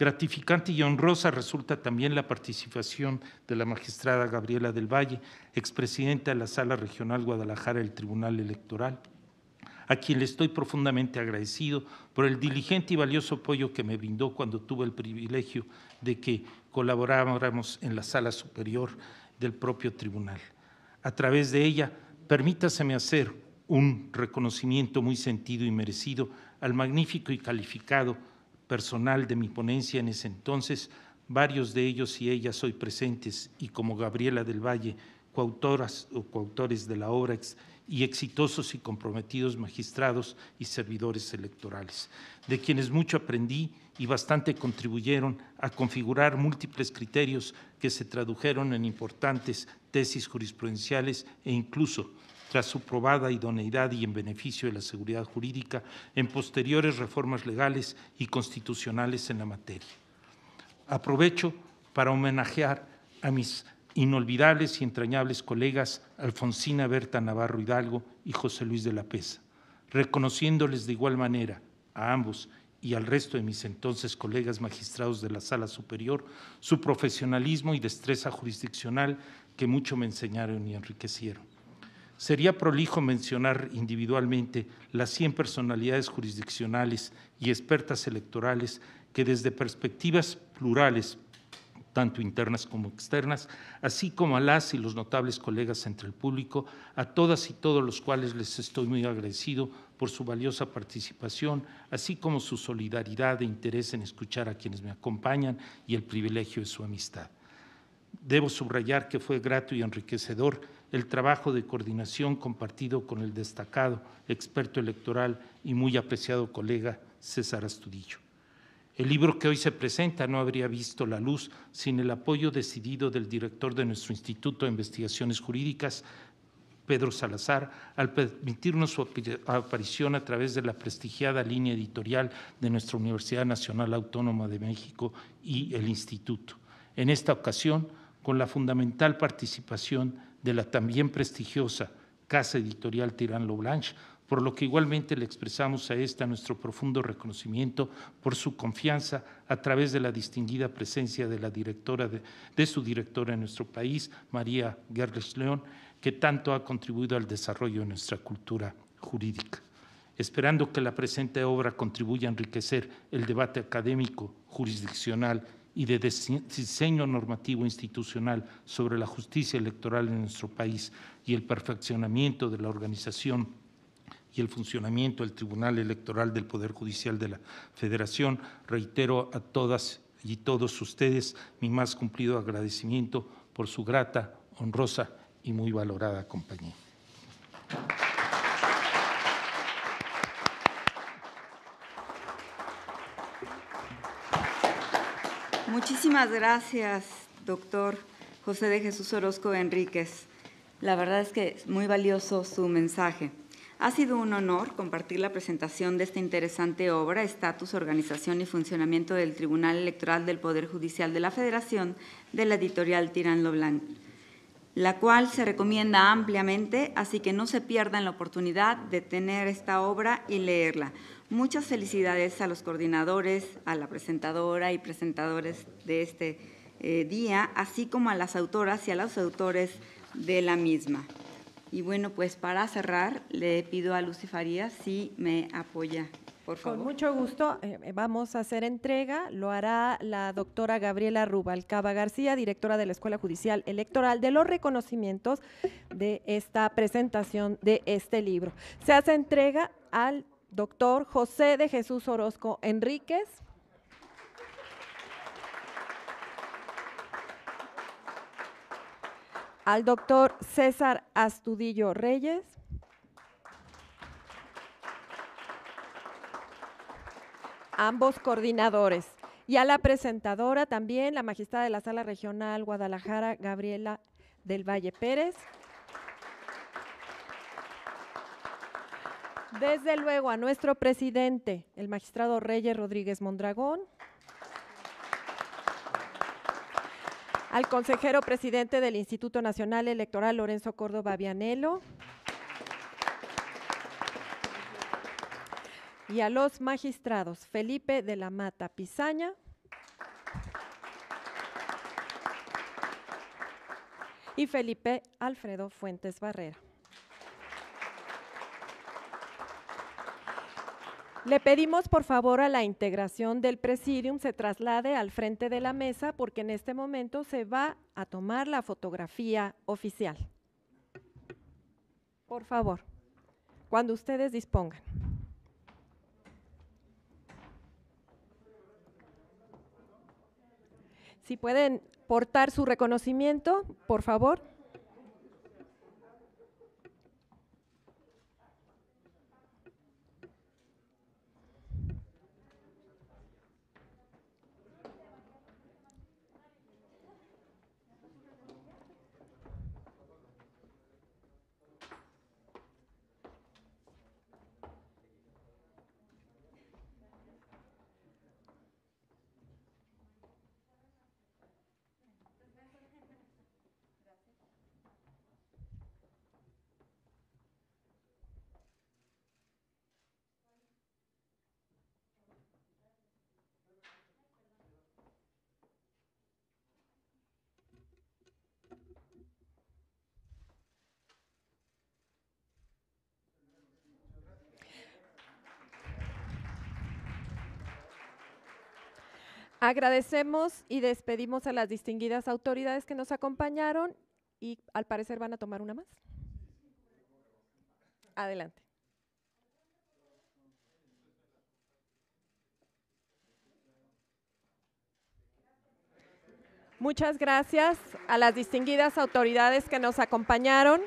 Gratificante y honrosa resulta también la participación de la magistrada Gabriela del Valle, expresidenta de la Sala Regional Guadalajara del Tribunal Electoral, a quien le estoy profundamente agradecido por el diligente y valioso apoyo que me brindó cuando tuve el privilegio de que colaboráramos en la Sala Superior del propio tribunal. A través de ella, permítaseme hacer un reconocimiento muy sentido y merecido al magnífico y calificado personal de mi ponencia en ese entonces, varios de ellos y ellas hoy presentes, y como Gabriela del Valle, coautoras o coautores de la obra y exitosos y comprometidos magistrados y servidores electorales, de quienes mucho aprendí y bastante contribuyeron a configurar múltiples criterios que se tradujeron en importantes tesis jurisprudenciales e incluso tras su probada idoneidad y en beneficio de la seguridad jurídica en posteriores reformas legales y constitucionales en la materia. Aprovecho para homenajear a mis inolvidables y entrañables colegas Alfonsina Berta Navarro Hidalgo y José Luis de la Pesa, reconociéndoles de igual manera a ambos y al resto de mis entonces colegas magistrados de la Sala Superior su profesionalismo y destreza jurisdiccional que mucho me enseñaron y enriquecieron. Sería prolijo mencionar individualmente las 100 personalidades jurisdiccionales y expertas electorales que desde perspectivas plurales, tanto internas como externas, así como a las y los notables colegas entre el público, a todas y todos los cuales les estoy muy agradecido por su valiosa participación, así como su solidaridad e interés en escuchar a quienes me acompañan y el privilegio de su amistad. Debo subrayar que fue grato y enriquecedor el trabajo de coordinación compartido con el destacado experto electoral y muy apreciado colega César Astudillo. El libro que hoy se presenta no habría visto la luz sin el apoyo decidido del director de nuestro Instituto de Investigaciones Jurídicas, Pedro Salazar, al permitirnos su aparición a través de la prestigiada línea editorial de nuestra Universidad Nacional Autónoma de México y el Instituto. En esta ocasión, con la fundamental participación de la también prestigiosa casa editorial Tirán Blanche, por lo que igualmente le expresamos a esta nuestro profundo reconocimiento por su confianza a través de la distinguida presencia de la directora de, su directora en nuestro país, María Gerles León, que tanto ha contribuido al desarrollo de nuestra cultura jurídica. Esperando que la presente obra contribuya a enriquecer el debate académico, jurisdiccional y de diseño normativo institucional sobre la justicia electoral en nuestro país y el perfeccionamiento de la organización y el funcionamiento del Tribunal Electoral del Poder Judicial de la Federación, reitero a todas y todos ustedes mi más cumplido agradecimiento por su grata, honrosa y muy valorada compañía. Muchísimas gracias, doctor José de Jesús Orozco Enríquez. La verdad es que es muy valioso su mensaje. Ha sido un honor compartir la presentación de esta interesante obra, Estatus, Organización y Funcionamiento del Tribunal Electoral del Poder Judicial de la Federación, de la editorial Tirán Blanco, la cual se recomienda ampliamente, así que no se pierdan la oportunidad de tener esta obra y leerla. Muchas felicidades a los coordinadores, a la presentadora y presentadores de este eh, día, así como a las autoras y a los autores de la misma. Y bueno, pues para cerrar, le pido a Lucy si me apoya, por favor. Con mucho gusto, eh, vamos a hacer entrega. Lo hará la doctora Gabriela Rubalcaba García, directora de la Escuela Judicial Electoral, de los reconocimientos de esta presentación de este libro. Se hace entrega al Doctor José de Jesús Orozco Enríquez. Al doctor César Astudillo Reyes. Ambos coordinadores. Y a la presentadora también, la magistrada de la Sala Regional Guadalajara, Gabriela del Valle Pérez. Desde luego a nuestro presidente, el magistrado Reyes Rodríguez Mondragón, al consejero presidente del Instituto Nacional Electoral Lorenzo Córdoba Vianelo y a los magistrados Felipe de la Mata Pizaña y Felipe Alfredo Fuentes Barrera. Le pedimos por favor a la integración del presidium se traslade al frente de la mesa porque en este momento se va a tomar la fotografía oficial. Por favor, cuando ustedes dispongan. Si pueden portar su reconocimiento, por favor. Agradecemos y despedimos a las distinguidas autoridades que nos acompañaron y al parecer van a tomar una más. Adelante. Muchas gracias a las distinguidas autoridades que nos acompañaron.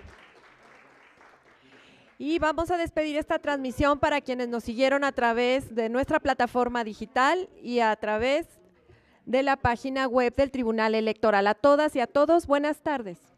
Y vamos a despedir esta transmisión para quienes nos siguieron a través de nuestra plataforma digital y a través de de la página web del Tribunal Electoral. A todas y a todos, buenas tardes.